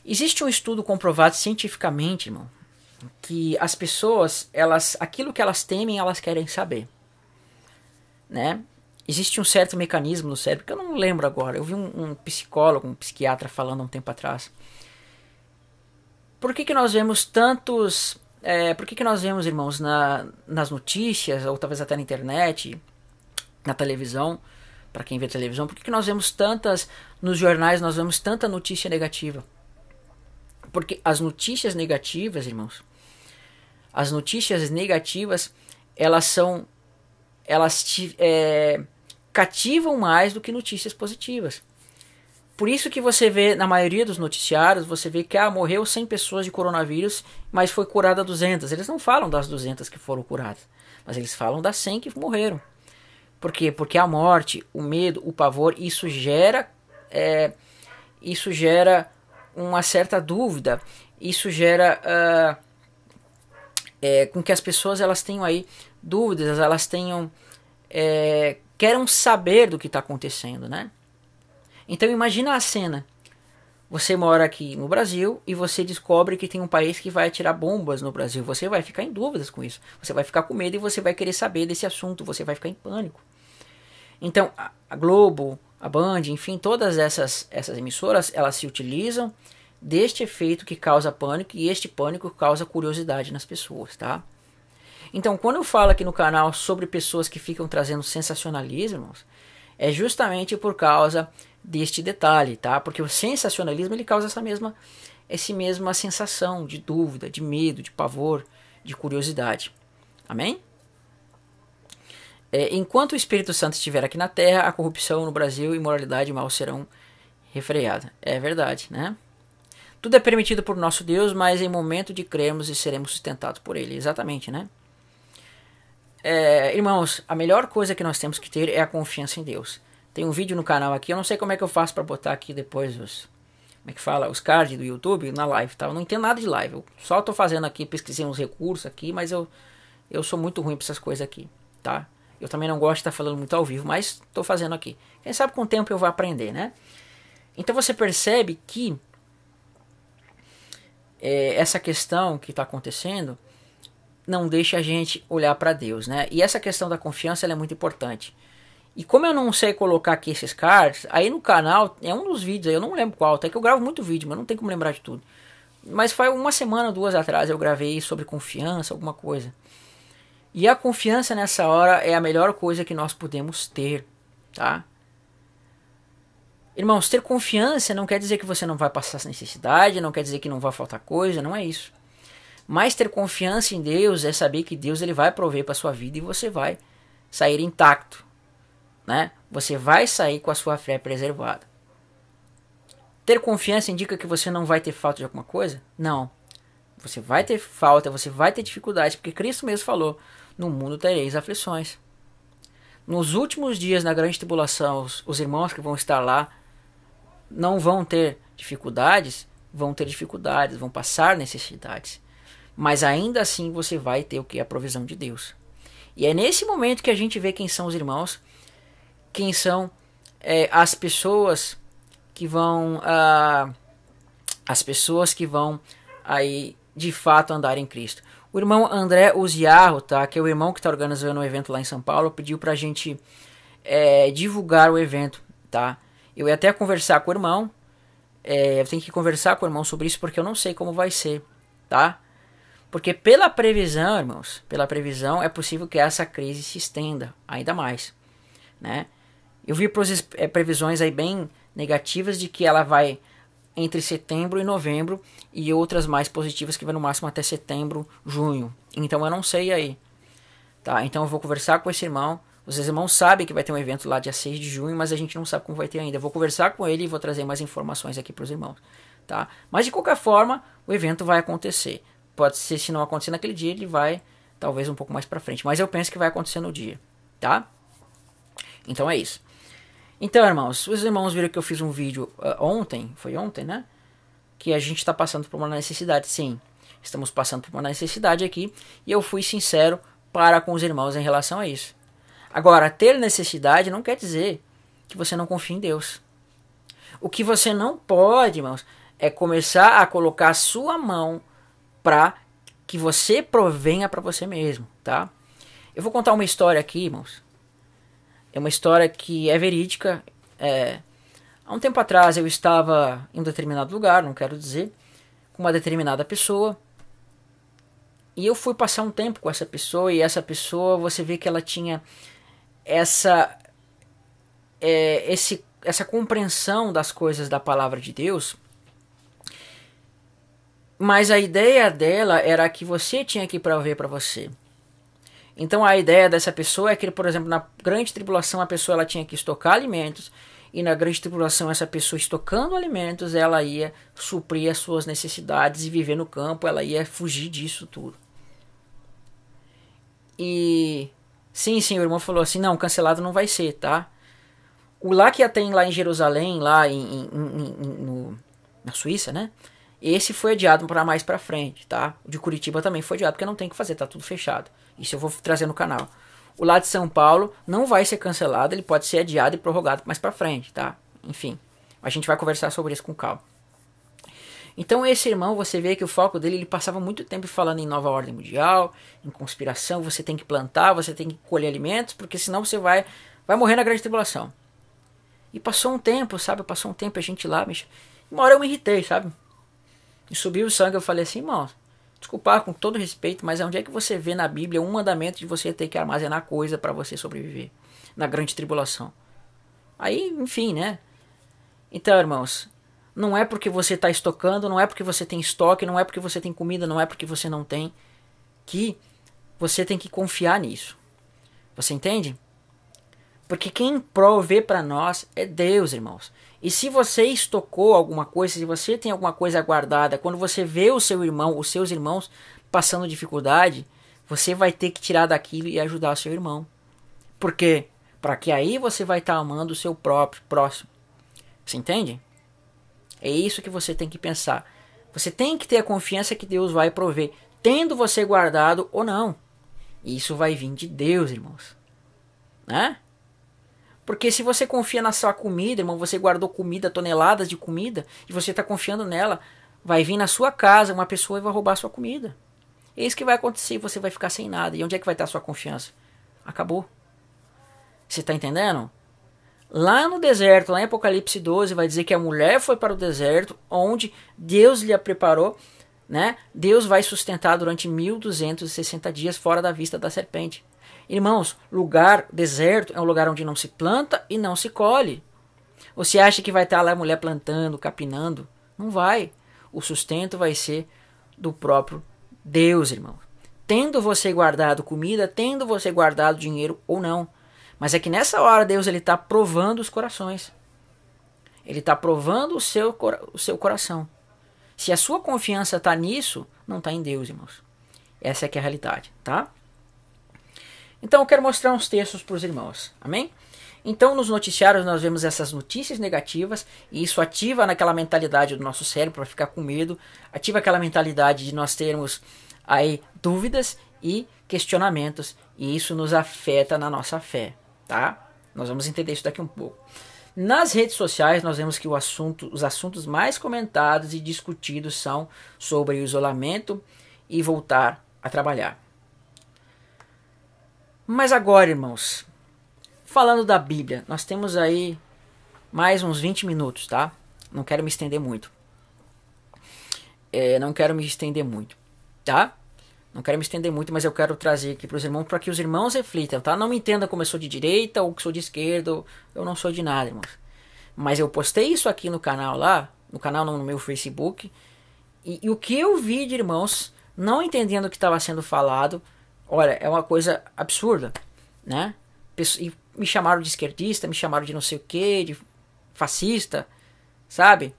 Existe um estudo comprovado cientificamente, irmão, que as pessoas, elas, aquilo que elas temem, elas querem saber. Né? Existe um certo mecanismo no cérebro que eu não lembro agora. Eu vi um, um psicólogo, um psiquiatra falando há um tempo atrás por que, que nós vemos tantos. É, por que, que nós vemos, irmãos, na, nas notícias, ou talvez até na internet, na televisão, para quem vê televisão, por que, que nós vemos tantas. Nos jornais, nós vemos tanta notícia negativa? Porque as notícias negativas, irmãos, as notícias negativas, elas são. Elas te, é, cativam mais do que notícias positivas. Por isso que você vê, na maioria dos noticiários, você vê que ah, morreu 100 pessoas de coronavírus, mas foi curada 200. Eles não falam das 200 que foram curadas, mas eles falam das 100 que morreram. Por quê? Porque a morte, o medo, o pavor, isso gera, é, isso gera uma certa dúvida, isso gera uh, é, com que as pessoas elas tenham aí dúvidas, elas tenham é, querem saber do que está acontecendo, né? Então imagina a cena. Você mora aqui no Brasil e você descobre que tem um país que vai atirar bombas no Brasil. Você vai ficar em dúvidas com isso. Você vai ficar com medo e você vai querer saber desse assunto. Você vai ficar em pânico. Então, a Globo, a Band, enfim, todas essas, essas emissoras, elas se utilizam deste efeito que causa pânico e este pânico causa curiosidade nas pessoas, tá? Então, quando eu falo aqui no canal sobre pessoas que ficam trazendo sensacionalismos, é justamente por causa deste detalhe, tá? Porque o sensacionalismo ele causa essa mesma essa mesma sensação de dúvida, de medo, de pavor, de curiosidade. Amém? É, enquanto o Espírito Santo estiver aqui na Terra, a corrupção no Brasil, imoralidade mal serão refreadas. É verdade, né? Tudo é permitido por nosso Deus, mas em momento de cremos e seremos sustentados por Ele. Exatamente, né? É, irmãos, a melhor coisa que nós temos que ter é a confiança em Deus. Tem um vídeo no canal aqui, eu não sei como é que eu faço para botar aqui depois os como é que fala, os cards do YouTube na live, tá? Eu não entendo nada de live. Eu só tô fazendo aqui, pesquisei uns recursos aqui, mas eu eu sou muito ruim para essas coisas aqui, tá? Eu também não gosto de estar tá falando muito ao vivo, mas estou fazendo aqui. Quem sabe com o tempo eu vou aprender, né? Então você percebe que é, essa questão que está acontecendo não deixa a gente olhar para Deus, né? E essa questão da confiança é muito importante. E como eu não sei colocar aqui esses cards, aí no canal é um dos vídeos, eu não lembro qual, até tá? que eu gravo muito vídeo, mas não tem como lembrar de tudo. Mas foi uma semana, duas atrás eu gravei sobre confiança, alguma coisa. E a confiança nessa hora é a melhor coisa que nós podemos ter, tá? Irmãos, ter confiança não quer dizer que você não vai passar essa necessidade, não quer dizer que não vai faltar coisa, não é isso. Mas ter confiança em Deus é saber que Deus ele vai prover para sua vida e você vai sair intacto né? Você vai sair com a sua fé preservada. Ter confiança indica que você não vai ter falta de alguma coisa? Não. Você vai ter falta, você vai ter dificuldades, porque Cristo mesmo falou: no mundo tereis aflições. Nos últimos dias, na grande tribulação, os, os irmãos que vão estar lá não vão ter dificuldades, vão ter dificuldades, vão passar necessidades. Mas ainda assim você vai ter o que? A provisão de Deus. E é nesse momento que a gente vê quem são os irmãos quem são é, as pessoas que vão ah, as pessoas que vão aí de fato andar em Cristo. O irmão André Uziarro, tá, que é o irmão que está organizando o um evento lá em São Paulo, pediu para a gente é, divulgar o evento, tá? Eu ia até conversar com o irmão, é, eu tenho que conversar com o irmão sobre isso porque eu não sei como vai ser, tá? Porque pela previsão, irmãos, pela previsão é possível que essa crise se estenda ainda mais, né? Eu vi eh, previsões aí bem negativas de que ela vai entre setembro e novembro e outras mais positivas que vai no máximo até setembro, junho. Então eu não sei aí. Tá? Então eu vou conversar com esse irmão. Os irmãos sabem que vai ter um evento lá dia 6 de junho, mas a gente não sabe como vai ter ainda. Eu vou conversar com ele e vou trazer mais informações aqui para os irmãos. Tá? Mas de qualquer forma, o evento vai acontecer. Pode ser se não acontecer naquele dia, ele vai talvez um pouco mais para frente, mas eu penso que vai acontecer no dia, tá? Então é isso. Então, irmãos, os irmãos viram que eu fiz um vídeo uh, ontem, foi ontem, né? Que a gente está passando por uma necessidade, sim. Estamos passando por uma necessidade aqui e eu fui sincero para com os irmãos em relação a isso. Agora, ter necessidade não quer dizer que você não confie em Deus. O que você não pode, irmãos, é começar a colocar a sua mão para que você provenha para você mesmo, tá? Eu vou contar uma história aqui, irmãos, é uma história que é verídica. É... Há um tempo atrás eu estava em um determinado lugar, não quero dizer, com uma determinada pessoa. E eu fui passar um tempo com essa pessoa, e essa pessoa você vê que ela tinha essa, é, esse, essa compreensão das coisas da palavra de Deus. Mas a ideia dela era que você tinha que prover para você. Então a ideia dessa pessoa é que, por exemplo, na grande tribulação a pessoa ela tinha que estocar alimentos e na grande tribulação essa pessoa estocando alimentos ela ia suprir as suas necessidades e viver no campo, ela ia fugir disso tudo. E sim, sim, o irmão falou assim, não, cancelado não vai ser, tá? O lá que tem lá em Jerusalém, lá em, em, em, no, na Suíça, né? Esse foi adiado para mais para frente, tá? O de Curitiba também foi adiado, porque não tem o que fazer, tá tudo fechado. Isso eu vou trazer no canal. O lá de São Paulo não vai ser cancelado, ele pode ser adiado e prorrogado mais para frente, tá? Enfim, a gente vai conversar sobre isso com calma. Então esse irmão, você vê que o foco dele, ele passava muito tempo falando em nova ordem mundial, em conspiração, você tem que plantar, você tem que colher alimentos, porque senão você vai vai morrer na grande tribulação. E passou um tempo, sabe? Passou um tempo a gente lá, mas uma hora eu me irritei, sabe? E subiu o sangue, eu falei assim, irmão, desculpar com todo respeito, mas onde é que você vê na Bíblia um mandamento de você ter que armazenar coisa para você sobreviver na grande tribulação? Aí, enfim, né? Então, irmãos, não é porque você está estocando, não é porque você tem estoque, não é porque você tem comida, não é porque você não tem, que você tem que confiar nisso. Você entende? Porque quem provê para nós é Deus, irmãos. E se você estocou alguma coisa, se você tem alguma coisa guardada, quando você vê o seu irmão, os seus irmãos passando dificuldade, você vai ter que tirar daquilo e ajudar o seu irmão. Por quê? Para que aí você vai estar tá amando o seu próprio próximo. Você entende? É isso que você tem que pensar. Você tem que ter a confiança que Deus vai prover, tendo você guardado ou não. Isso vai vir de Deus, irmãos. Né? Porque se você confia na sua comida, irmão, você guardou comida, toneladas de comida, e você está confiando nela, vai vir na sua casa uma pessoa e vai roubar a sua comida. É isso que vai acontecer você vai ficar sem nada. E onde é que vai estar a sua confiança? Acabou. Você está entendendo? Lá no deserto, lá em Apocalipse 12, vai dizer que a mulher foi para o deserto, onde Deus lhe a preparou né? Deus vai sustentar durante 1260 dias fora da vista da serpente. Irmãos, lugar deserto é um lugar onde não se planta e não se colhe. Você acha que vai estar lá a mulher plantando, capinando? Não vai. O sustento vai ser do próprio Deus, irmão. Tendo você guardado comida, tendo você guardado dinheiro ou não. Mas é que nessa hora Deus ele está provando os corações. Ele está provando o seu, o seu coração. Se a sua confiança está nisso, não está em Deus, irmãos. Essa é que é a realidade, tá? Então eu quero mostrar uns textos para os irmãos. Amém? Então, nos noticiários, nós vemos essas notícias negativas e isso ativa naquela mentalidade do nosso cérebro para ficar com medo, ativa aquela mentalidade de nós termos aí dúvidas e questionamentos e isso nos afeta na nossa fé, tá? Nós vamos entender isso daqui um pouco. Nas redes sociais, nós vemos que assunto, os assuntos mais comentados e discutidos são sobre o isolamento e voltar a trabalhar. Mas agora, irmãos, falando da Bíblia, nós temos aí mais uns 20 minutos, tá? Não quero me estender muito. É, não quero me estender muito, tá? Não quero me estender muito, mas eu quero trazer aqui para os irmãos, para que os irmãos reflitam, tá? Não me entenda como eu sou de direita ou que sou de esquerda, eu não sou de nada, irmãos. Mas eu postei isso aqui no canal lá, no canal no meu Facebook, e, e o que eu vi de irmãos não entendendo o que estava sendo falado, Olha, é uma coisa absurda, né? E me chamaram de esquerdista, me chamaram de não sei o que, de fascista, sabe?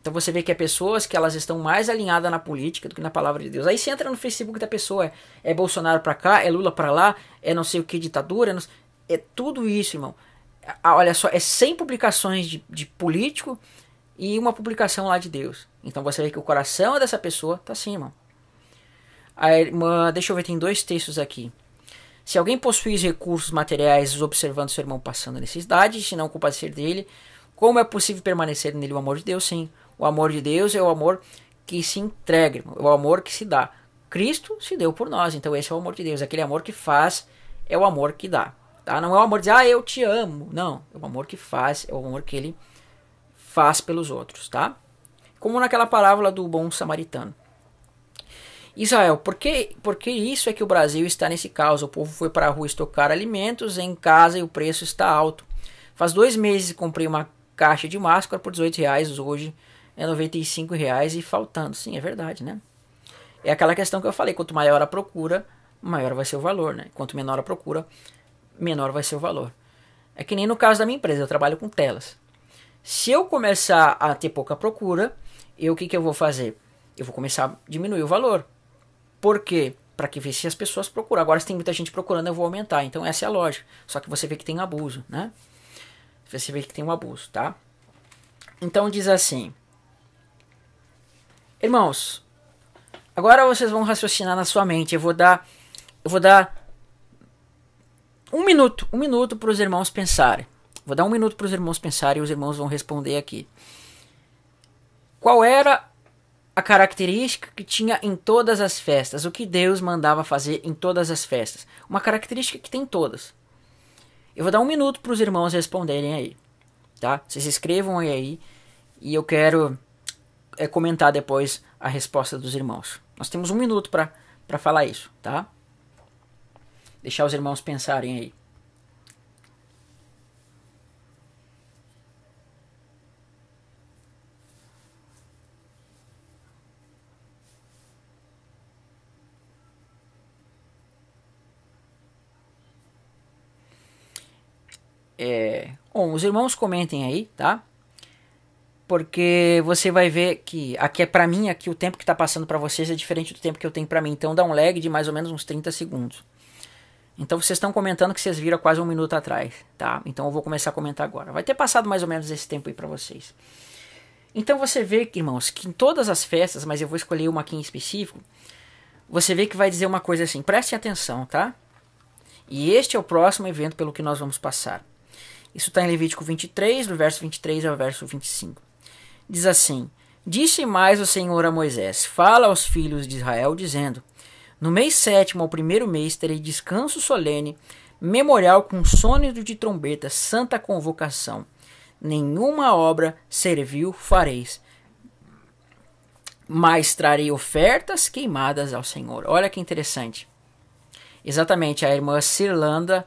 Então você vê que é pessoas que elas estão mais alinhadas na política do que na palavra de Deus. Aí você entra no Facebook da pessoa, é, é Bolsonaro pra cá, é Lula pra lá, é não sei o que ditadura, é, não, é tudo isso, irmão. olha só, é 100 publicações de, de político e uma publicação lá de Deus. Então você vê que o coração dessa pessoa tá assim, irmão. A irmã, deixa eu ver, tem dois textos aqui. Se alguém possui recursos materiais observando seu irmão passando a necessidade, se não compadecer dele, como é possível permanecer nele o amor de Deus? Sim, o amor de Deus é o amor que se entrega, é o amor que se dá. Cristo se deu por nós, então esse é o amor de Deus. Aquele amor que faz é o amor que dá. Tá? Não é o amor de dizer, ah, eu te amo. Não, é o amor que faz, é o amor que ele faz pelos outros. tá? Como naquela parábola do bom samaritano. Israel, por que, por que isso é que o Brasil está nesse caos? O povo foi para a rua estocar alimentos em casa e o preço está alto. Faz dois meses comprei uma caixa de máscara por 18 reais, hoje é 95 reais e faltando. Sim, é verdade, né? É aquela questão que eu falei, quanto maior a procura, maior vai ser o valor, né? Quanto menor a procura, menor vai ser o valor. É que nem no caso da minha empresa, eu trabalho com telas. Se eu começar a ter pouca procura, eu o que, que eu vou fazer? Eu vou começar a diminuir o valor. Por quê? Para que ver se as pessoas procuram. Agora, se tem muita gente procurando, eu vou aumentar. Então, essa é a lógica. Só que você vê que tem abuso, né? Você vê que tem um abuso, tá? Então, diz assim. Irmãos, agora vocês vão raciocinar na sua mente. Eu vou dar, eu vou dar um minuto, um minuto para os irmãos pensarem. Vou dar um minuto para os irmãos pensarem e os irmãos vão responder aqui. Qual era a característica que tinha em todas as festas, o que Deus mandava fazer em todas as festas. Uma característica que tem em todas. Eu vou dar um minuto para os irmãos responderem aí, tá? Vocês escrevam aí e eu quero é, comentar depois a resposta dos irmãos. Nós temos um minuto para falar isso, tá? Deixar os irmãos pensarem aí. É... Bom, os irmãos comentem aí, tá? Porque você vai ver que aqui é para mim, aqui o tempo que está passando para vocês é diferente do tempo que eu tenho para mim. Então dá um lag de mais ou menos uns 30 segundos. Então vocês estão comentando que vocês viram quase um minuto atrás, tá? Então eu vou começar a comentar agora. Vai ter passado mais ou menos esse tempo aí para vocês. Então você vê, que, irmãos, que em todas as festas, mas eu vou escolher uma aqui em específico, você vê que vai dizer uma coisa assim: prestem atenção, tá? E este é o próximo evento pelo que nós vamos passar. Isso está em Levítico 23, do verso 23 ao verso 25. Diz assim: Disse mais o Senhor a Moisés: Fala aos filhos de Israel, dizendo: No mês sétimo, ao primeiro mês, terei descanso solene, memorial com sônido de trombeta, santa convocação. Nenhuma obra serviu, fareis, mas trarei ofertas queimadas ao Senhor. Olha que interessante. Exatamente, a irmã Cirlanda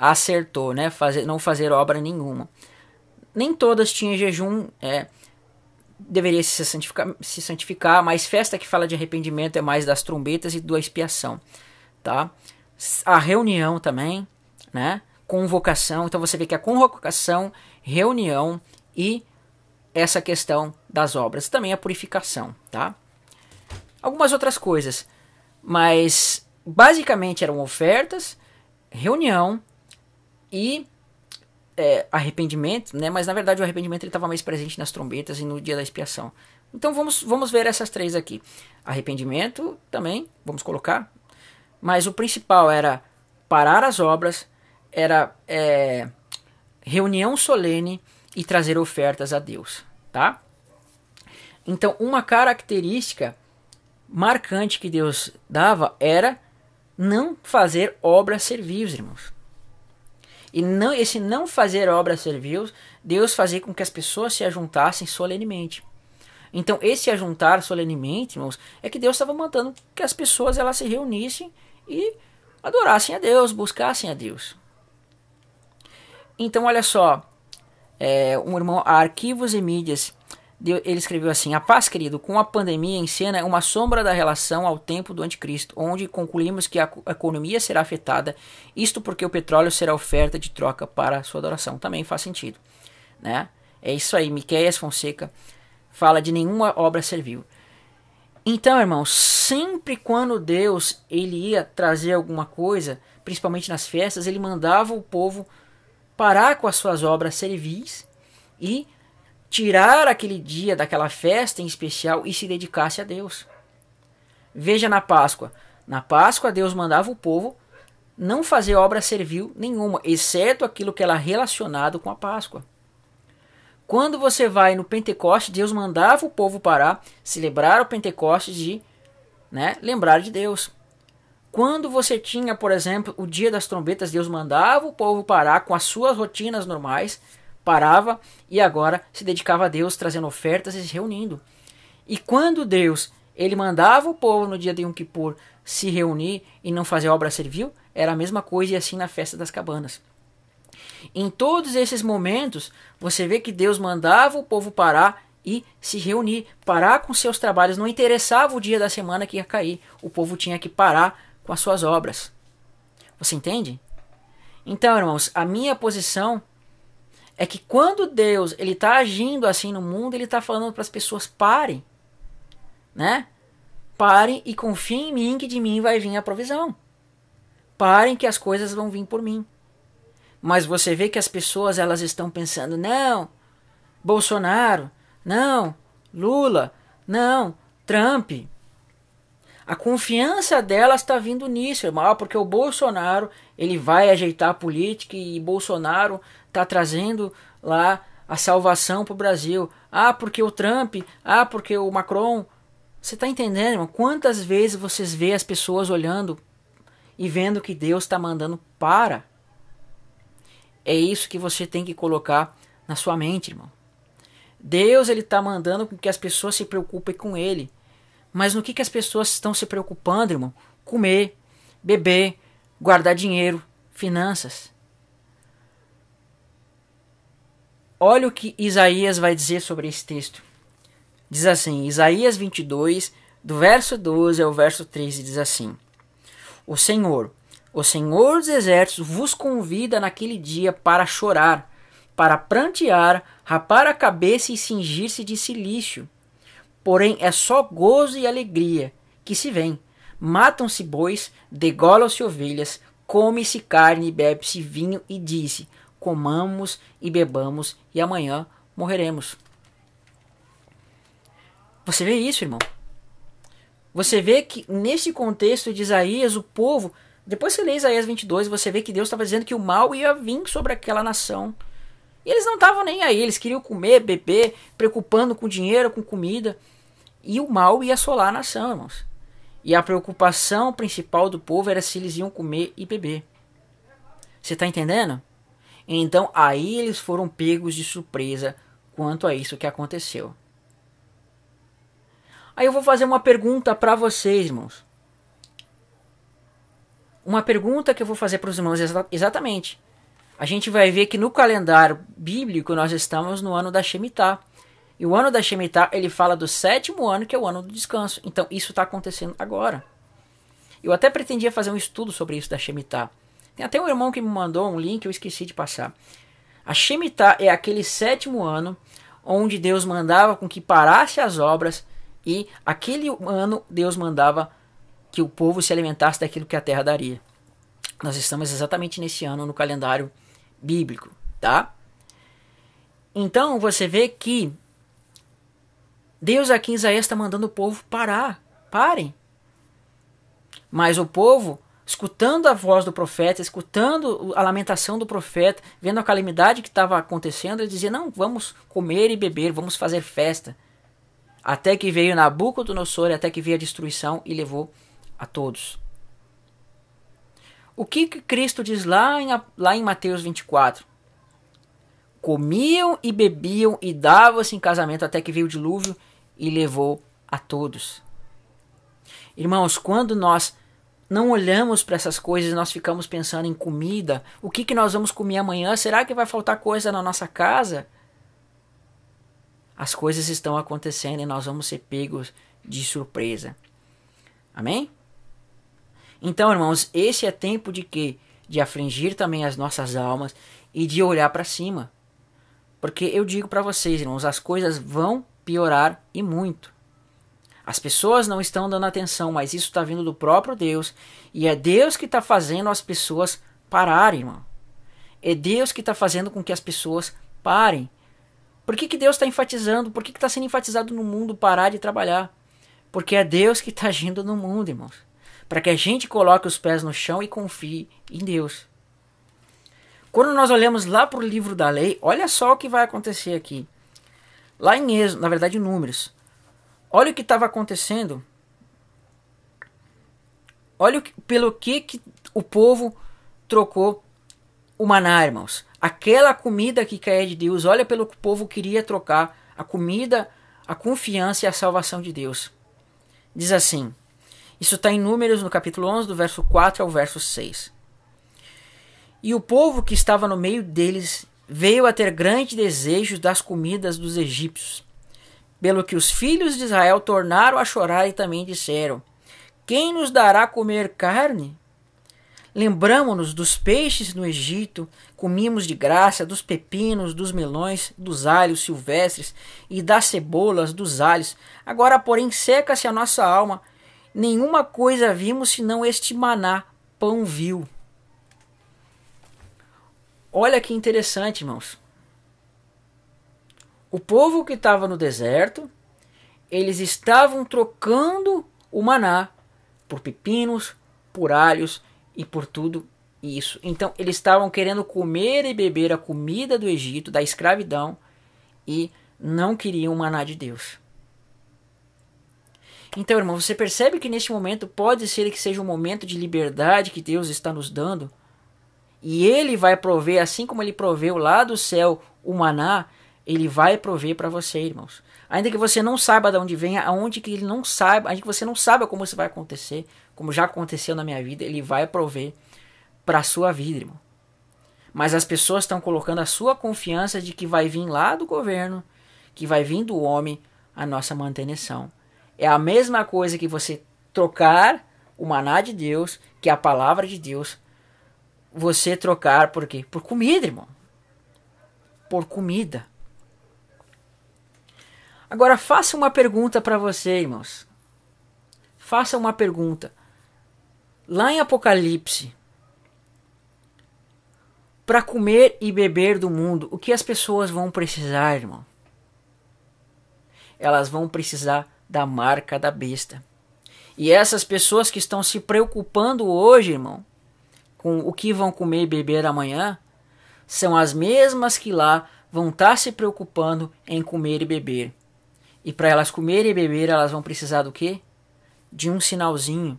acertou, né? Fazer, não fazer obra nenhuma. Nem todas tinham jejum, é, deveria se santificar, se santificar, mas festa que fala de arrependimento é mais das trombetas e do expiação, tá? A reunião também, né? Convocação, então você vê que a convocação, reunião e essa questão das obras, também a purificação, tá? Algumas outras coisas, mas basicamente eram ofertas, reunião e é, arrependimento, né? Mas na verdade o arrependimento estava mais presente nas trombetas e no dia da expiação. Então vamos, vamos ver essas três aqui. Arrependimento também, vamos colocar. Mas o principal era parar as obras, era é, reunião solene e trazer ofertas a Deus, tá? Então uma característica marcante que Deus dava era não fazer obras servis, irmãos. E não, esse não fazer obra serviu Deus fazer com que as pessoas se ajuntassem solenemente. Então, esse ajuntar solenemente, irmãos, é que Deus estava mandando que as pessoas elas se reunissem e adorassem a Deus, buscassem a Deus. Então, olha só, é, um irmão, Arquivos e Mídias ele escreveu assim: A paz, querido, com a pandemia em cena, é uma sombra da relação ao tempo do anticristo, onde concluímos que a economia será afetada, isto porque o petróleo será oferta de troca para a sua adoração. Também faz sentido, né? É isso aí, Miquéias Fonseca fala de nenhuma obra servil. Então, irmãos, sempre quando Deus ele ia trazer alguma coisa, principalmente nas festas, ele mandava o povo parar com as suas obras servis e tirar aquele dia daquela festa em especial e se dedicasse a Deus. Veja na Páscoa. Na Páscoa, Deus mandava o povo não fazer obra servil nenhuma, exceto aquilo que era relacionado com a Páscoa. Quando você vai no Pentecoste, Deus mandava o povo parar, celebrar o Pentecoste de né, lembrar de Deus. Quando você tinha, por exemplo, o dia das trombetas, Deus mandava o povo parar com as suas rotinas normais parava e agora se dedicava a Deus, trazendo ofertas e se reunindo. E quando Deus ele mandava o povo no dia de Yom Kippur se reunir e não fazer obra servil, era a mesma coisa e assim na festa das cabanas. Em todos esses momentos, você vê que Deus mandava o povo parar e se reunir, parar com seus trabalhos, não interessava o dia da semana que ia cair, o povo tinha que parar com as suas obras. Você entende? Então, irmãos, a minha posição é que quando Deus ele está agindo assim no mundo, ele está falando para as pessoas parem, né? Parem e confiem em mim que de mim vai vir a provisão. Parem que as coisas vão vir por mim. Mas você vê que as pessoas elas estão pensando não, Bolsonaro, não, Lula, não, Trump, a confiança delas está vindo nisso, irmão, ah, porque o Bolsonaro ele vai ajeitar a política e Bolsonaro está trazendo lá a salvação para o Brasil. Ah, porque o Trump, ah, porque o Macron. Você está entendendo, irmão? Quantas vezes vocês vê as pessoas olhando e vendo que Deus está mandando para? É isso que você tem que colocar na sua mente, irmão. Deus ele está mandando que as pessoas se preocupem com Ele. Mas no que, que as pessoas estão se preocupando, irmão? Comer, beber, guardar dinheiro, finanças. Olha o que Isaías vai dizer sobre esse texto. Diz assim, Isaías 22, do verso 12 ao verso 13, diz assim: O Senhor, o Senhor dos exércitos vos convida naquele dia para chorar, para prantear, rapar a cabeça e cingir-se de silício Porém, é só gozo e alegria que se vem. Matam-se bois, degolam-se ovelhas, come-se carne bebe-se vinho, e disse: Comamos e bebamos, e amanhã morreremos. Você vê isso, irmão? Você vê que nesse contexto de Isaías, o povo. Depois você lê Isaías 22, você vê que Deus estava dizendo que o mal ia vir sobre aquela nação e eles não estavam nem aí, eles queriam comer, beber, preocupando com dinheiro, com comida. E o mal ia assolar a nação, irmãos. E a preocupação principal do povo era se eles iam comer e beber. Você está entendendo? Então aí eles foram pegos de surpresa quanto a isso que aconteceu. Aí eu vou fazer uma pergunta para vocês, irmãos. Uma pergunta que eu vou fazer para os irmãos exatamente a gente vai ver que no calendário bíblico nós estamos no ano da Shemitah. E o ano da Shemitah, ele fala do sétimo ano, que é o ano do descanso. Então, isso está acontecendo agora. Eu até pretendia fazer um estudo sobre isso da Shemitah. Tem até um irmão que me mandou um link, eu esqueci de passar. A Shemitah é aquele sétimo ano onde Deus mandava com que parasse as obras e aquele ano Deus mandava que o povo se alimentasse daquilo que a terra daria. Nós estamos exatamente nesse ano no calendário bíblico bíblico, tá? Então você vê que Deus aqui em Isaías está mandando o povo parar, parem. Mas o povo, escutando a voz do profeta, escutando a lamentação do profeta, vendo a calamidade que estava acontecendo, ele dizia: Não, vamos comer e beber, vamos fazer festa. Até que veio Nabucodonosor, até que veio a destruição e levou a todos. O que, que Cristo diz lá em, lá em Mateus 24? Comiam e bebiam e davam-se em casamento até que veio o dilúvio e levou a todos. Irmãos, quando nós não olhamos para essas coisas, nós ficamos pensando em comida, o que, que nós vamos comer amanhã? Será que vai faltar coisa na nossa casa? As coisas estão acontecendo e nós vamos ser pegos de surpresa. Amém? Então, irmãos, esse é tempo de quê? De afligir também as nossas almas e de olhar para cima. Porque eu digo para vocês, irmãos, as coisas vão piorar e muito. As pessoas não estão dando atenção, mas isso está vindo do próprio Deus. E é Deus que está fazendo as pessoas pararem, irmão. É Deus que está fazendo com que as pessoas parem. Por que, que Deus está enfatizando? Por que está sendo enfatizado no mundo parar de trabalhar? Porque é Deus que está agindo no mundo, irmãos para que a gente coloque os pés no chão e confie em Deus. Quando nós olhamos lá para o livro da lei, olha só o que vai acontecer aqui. Lá em Êxodo, na verdade, em Números. Olha o que estava acontecendo. Olha o que, pelo que, que o povo trocou o maná, irmãos. Aquela comida que caía de Deus, olha pelo que o povo queria trocar. A comida, a confiança e a salvação de Deus. Diz assim: isso está em Números, no capítulo 11, do verso 4 ao verso 6. E o povo que estava no meio deles veio a ter grande desejo das comidas dos egípcios. Pelo que os filhos de Israel tornaram a chorar e também disseram: Quem nos dará comer carne? Lembramo-nos dos peixes no Egito, comimos de graça, dos pepinos, dos melões, dos alhos silvestres e das cebolas, dos alhos. Agora, porém, seca-se a nossa alma, nenhuma coisa vimos senão este maná, pão vil. Olha que interessante, irmãos. O povo que estava no deserto, eles estavam trocando o maná por pepinos, por alhos e por tudo isso. Então, eles estavam querendo comer e beber a comida do Egito, da escravidão, e não queriam o maná de Deus. Então, irmão, você percebe que neste momento pode ser que seja um momento de liberdade que Deus está nos dando? E Ele vai prover, assim como Ele proveu lá do céu o maná, Ele vai prover para você, irmãos. Ainda que você não saiba de onde vem, aonde que Ele não saiba, ainda que você não saiba como isso vai acontecer, como já aconteceu na minha vida, Ele vai prover para a sua vida, irmão. Mas as pessoas estão colocando a sua confiança de que vai vir lá do governo, que vai vir do homem a nossa manutenção. É a mesma coisa que você trocar o maná de Deus, que é a palavra de Deus, você trocar por quê? Por comida, irmão. Por comida. Agora faça uma pergunta para você, irmãos. Faça uma pergunta. Lá em Apocalipse, para comer e beber do mundo, o que as pessoas vão precisar, irmão? Elas vão precisar da marca da besta. E essas pessoas que estão se preocupando hoje, irmão, com o que vão comer e beber amanhã, são as mesmas que lá vão estar tá se preocupando em comer e beber. E para elas comerem e beber, elas vão precisar do quê? De um sinalzinho.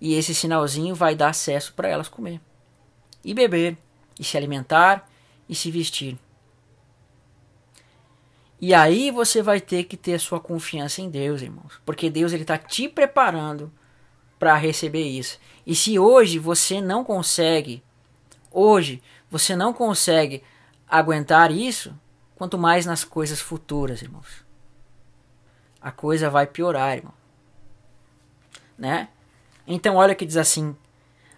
E esse sinalzinho vai dar acesso para elas comer e beber, e se alimentar e se vestir. E aí você vai ter que ter sua confiança em Deus, irmãos, porque Deus ele está te preparando para receber isso. E se hoje você não consegue, hoje você não consegue aguentar isso, quanto mais nas coisas futuras, irmãos. A coisa vai piorar, irmão. Né? Então olha que diz assim: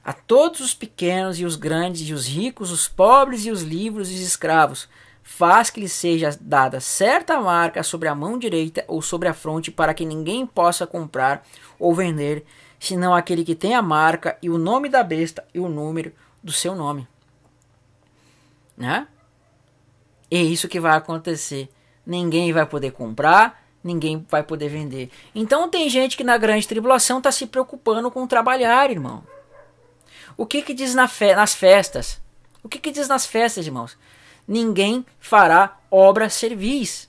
a todos os pequenos e os grandes, e os ricos, os pobres e os livres e os escravos, faz que lhe seja dada certa marca sobre a mão direita ou sobre a fronte, para que ninguém possa comprar ou vender, senão aquele que tem a marca e o nome da besta e o número do seu nome. Né? É isso que vai acontecer. Ninguém vai poder comprar, ninguém vai poder vender. Então tem gente que na grande tribulação está se preocupando com trabalhar, irmão. O que, que diz na fe nas festas? O que, que diz nas festas, irmãos? ninguém fará obra serviço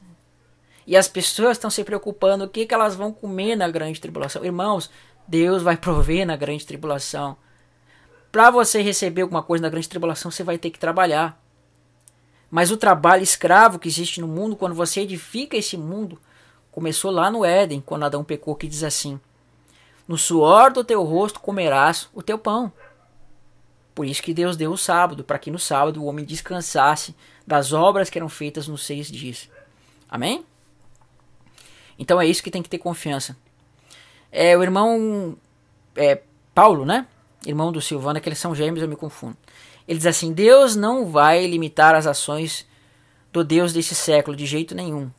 E as pessoas estão se preocupando o que, que elas vão comer na grande tribulação. Irmãos, Deus vai prover na grande tribulação. Para você receber alguma coisa na grande tribulação, você vai ter que trabalhar. Mas o trabalho escravo que existe no mundo, quando você edifica esse mundo, começou lá no Éden, quando Adão pecou, que diz assim: No suor do teu rosto comerás o teu pão. Por isso que Deus deu o sábado, para que no sábado o homem descansasse das obras que eram feitas nos seis dias. Amém? Então é isso que tem que ter confiança. É, o irmão é, Paulo, né? Irmão do Silvano, aqueles é são gêmeos, eu me confundo. Ele diz assim: Deus não vai limitar as ações do Deus desse século de jeito nenhum.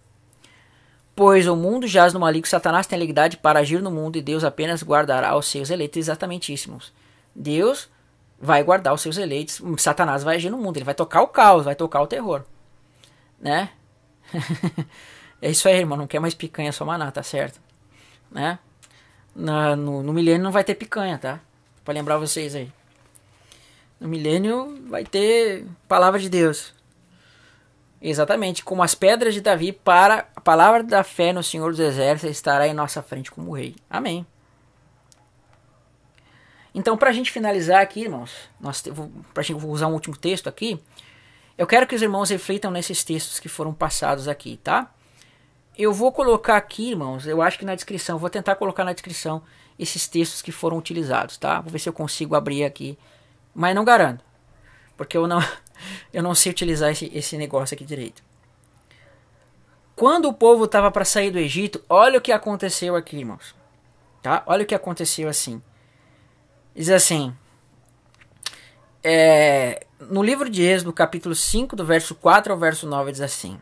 Pois o mundo jaz no maligno, Satanás tem legalidade para agir no mundo e Deus apenas guardará os seus eleitos. Exatamente isso, irmãos. Deus vai guardar os seus eleitos, Satanás vai agir no mundo, ele vai tocar o caos, vai tocar o terror. Né? *laughs* é isso aí, irmão, não quer mais picanha, só maná, tá certo? Né? Na, no, no milênio não vai ter picanha, tá? Pra lembrar vocês aí. No milênio vai ter palavra de Deus. Exatamente, como as pedras de Davi, para a palavra da fé no Senhor dos Exércitos estará em nossa frente como rei. Amém. Então, para a gente finalizar aqui, irmãos, nós, vou, gente, vou usar um último texto aqui. Eu quero que os irmãos reflitam nesses textos que foram passados aqui, tá? Eu vou colocar aqui, irmãos, eu acho que na descrição, vou tentar colocar na descrição esses textos que foram utilizados, tá? Vou ver se eu consigo abrir aqui, mas não garanto, porque eu não, *laughs* eu não sei utilizar esse, esse negócio aqui direito. Quando o povo estava para sair do Egito, olha o que aconteceu aqui, irmãos. Tá? Olha o que aconteceu assim. Diz assim: é, no livro de Êxodo, capítulo 5, do verso 4 ao verso 9, diz assim: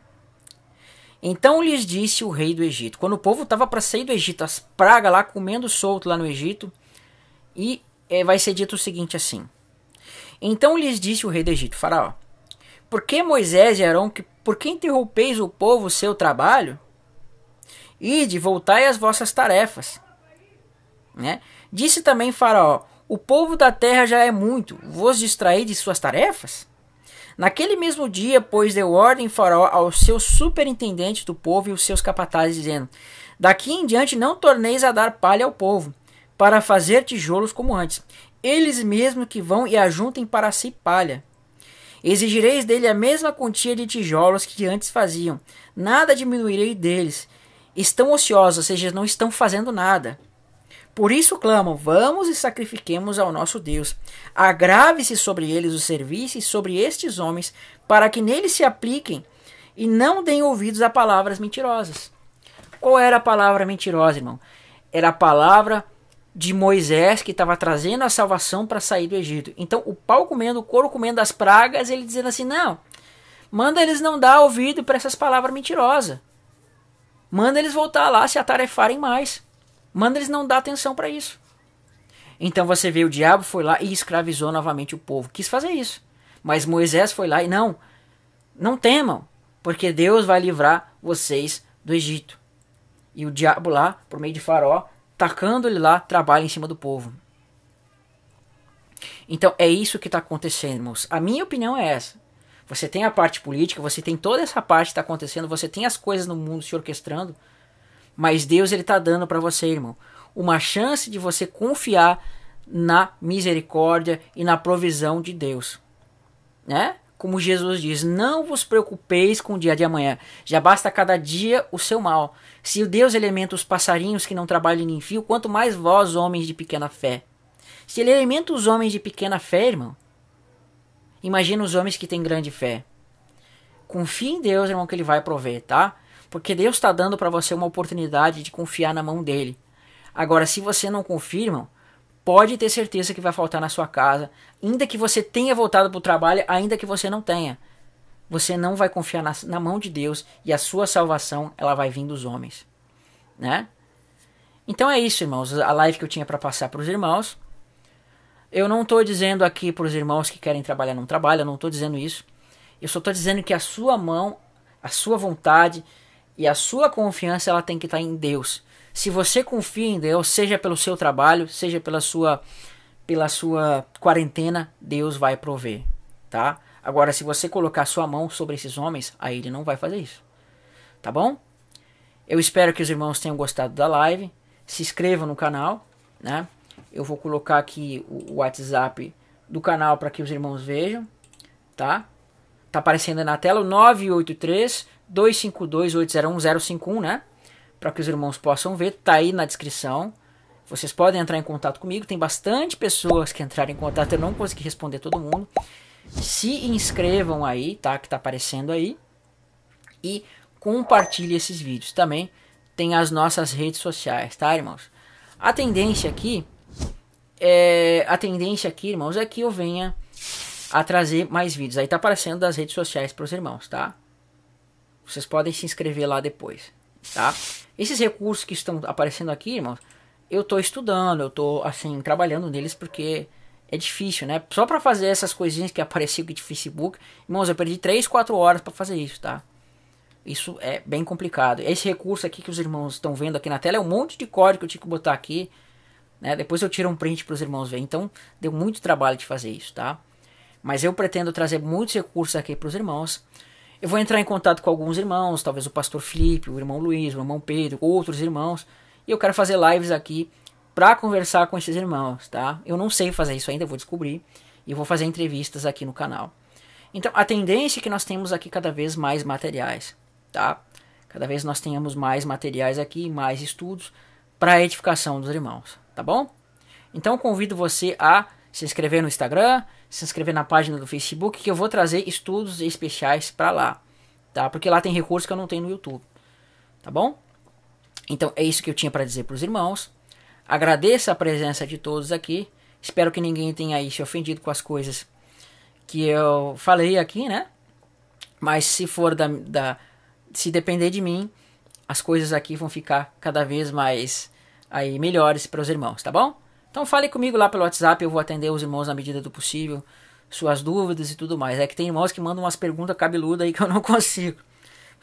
Então lhes disse o rei do Egito, quando o povo estava para sair do Egito, as pragas lá comendo solto lá no Egito, e é, vai ser dito o seguinte assim: Então lhes disse o rei do Egito, Faraó, por que Moisés e Arão, que, por que interrompeis o povo seu trabalho? Ide, voltai às vossas tarefas. Né? Disse também Faraó: O povo da terra já é muito, vos distraí de suas tarefas? Naquele mesmo dia, pois, deu ordem Faraó aos seus superintendentes do povo e os seus capatazes, dizendo: Daqui em diante não torneis a dar palha ao povo, para fazer tijolos como antes. Eles mesmos que vão e ajuntem para si palha. Exigireis dele a mesma quantia de tijolos que antes faziam. Nada diminuirei deles. Estão ociosos, ou seja, não estão fazendo nada. Por isso clamam: Vamos e sacrifiquemos ao nosso Deus. Agrave-se sobre eles o serviço e sobre estes homens, para que neles se apliquem e não deem ouvidos a palavras mentirosas. Qual era a palavra mentirosa, irmão? Era a palavra de Moisés que estava trazendo a salvação para sair do Egito. Então, o pau comendo, o couro comendo as pragas, ele dizendo assim: Não, manda eles não dar ouvido para essas palavras mentirosas. Manda eles voltar lá se atarefarem mais. Manda eles não dar atenção para isso. Então você vê o diabo foi lá e escravizou novamente o povo. Quis fazer isso. Mas Moisés foi lá e não, não temam, porque Deus vai livrar vocês do Egito. E o diabo lá, por meio de Faraó, tacando ele lá, trabalha em cima do povo. Então é isso que está acontecendo, irmãos. A minha opinião é essa. Você tem a parte política, você tem toda essa parte que está acontecendo, você tem as coisas no mundo se orquestrando mas Deus ele está dando para você, irmão, uma chance de você confiar na misericórdia e na provisão de Deus, né? Como Jesus diz, não vos preocupeis com o dia de amanhã, já basta cada dia o seu mal. Se o Deus alimenta os passarinhos que não trabalham nem fio, quanto mais vós, homens de pequena fé. Se ele alimenta os homens de pequena fé, irmão, imagina os homens que têm grande fé. Confie em Deus, irmão, que ele vai prover, tá? Porque Deus está dando para você uma oportunidade de confiar na mão dele. Agora, se você não confirma, pode ter certeza que vai faltar na sua casa, ainda que você tenha voltado para o trabalho, ainda que você não tenha. Você não vai confiar na, na, mão de Deus e a sua salvação ela vai vir dos homens, né? Então é isso, irmãos. A live que eu tinha para passar para os irmãos. Eu não estou dizendo aqui para os irmãos que querem trabalhar não trabalham, eu não estou dizendo isso. Eu só estou dizendo que a sua mão, a sua vontade, e a sua confiança ela tem que estar tá em Deus. Se você confia em Deus, seja pelo seu trabalho, seja pela sua pela sua quarentena, Deus vai prover, tá? Agora se você colocar sua mão sobre esses homens, aí ele não vai fazer isso. Tá bom? Eu espero que os irmãos tenham gostado da live. Se inscrevam no canal, né? Eu vou colocar aqui o WhatsApp do canal para que os irmãos vejam, tá? Tá aparecendo na tela o 983 252801051, né? Para que os irmãos possam ver, tá aí na descrição. Vocês podem entrar em contato comigo, tem bastante pessoas que entraram em contato, eu não consegui responder todo mundo. Se inscrevam aí, tá? Que tá aparecendo aí. E compartilhe esses vídeos também. Tem as nossas redes sociais, tá, irmãos? A tendência aqui é, a tendência aqui, irmãos, é que eu venha a trazer mais vídeos. Aí tá aparecendo das redes sociais para os irmãos, tá? Vocês podem se inscrever lá depois, tá? Esses recursos que estão aparecendo aqui, irmãos, eu estou estudando, eu estou assim trabalhando neles porque é difícil, né? Só para fazer essas coisinhas que apareciam aqui de Facebook, irmãos, eu perdi 3, 4 horas para fazer isso, tá? Isso é bem complicado. Esse recurso aqui que os irmãos estão vendo aqui na tela é um monte de código que eu tinha que botar aqui. Né? Depois eu tiro um print para os irmãos verem. Então, deu muito trabalho de fazer isso, tá? Mas eu pretendo trazer muitos recursos aqui para os irmãos. Eu vou entrar em contato com alguns irmãos, talvez o pastor Felipe, o irmão Luiz, o irmão Pedro, outros irmãos, e eu quero fazer lives aqui para conversar com esses irmãos, tá? Eu não sei fazer isso ainda, vou descobrir e vou fazer entrevistas aqui no canal. Então, a tendência é que nós temos aqui cada vez mais materiais, tá? Cada vez nós tenhamos mais materiais aqui, mais estudos para a edificação dos irmãos, tá bom? Então, convido você a se inscrever no Instagram, se inscrever na página do Facebook que eu vou trazer estudos especiais para lá, tá? Porque lá tem recursos que eu não tenho no YouTube, tá bom? Então é isso que eu tinha para dizer para os irmãos. Agradeço a presença de todos aqui. Espero que ninguém tenha aí se ofendido com as coisas que eu falei aqui, né? Mas se for da, da se depender de mim, as coisas aqui vão ficar cada vez mais aí melhores para os irmãos, tá bom? Então fale comigo lá pelo WhatsApp, eu vou atender os irmãos na medida do possível, suas dúvidas e tudo mais. É que tem irmãos que mandam umas perguntas cabeludas aí que eu não *laughs* consigo.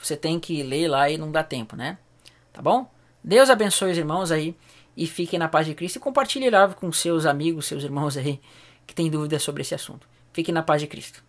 Você tem que ler lá e não dá tempo, né? Tá bom? Deus abençoe os irmãos aí e fiquem na paz de Cristo e compartilhe lá com seus amigos, seus irmãos aí que têm dúvidas sobre esse assunto. Fiquem na paz de Cristo.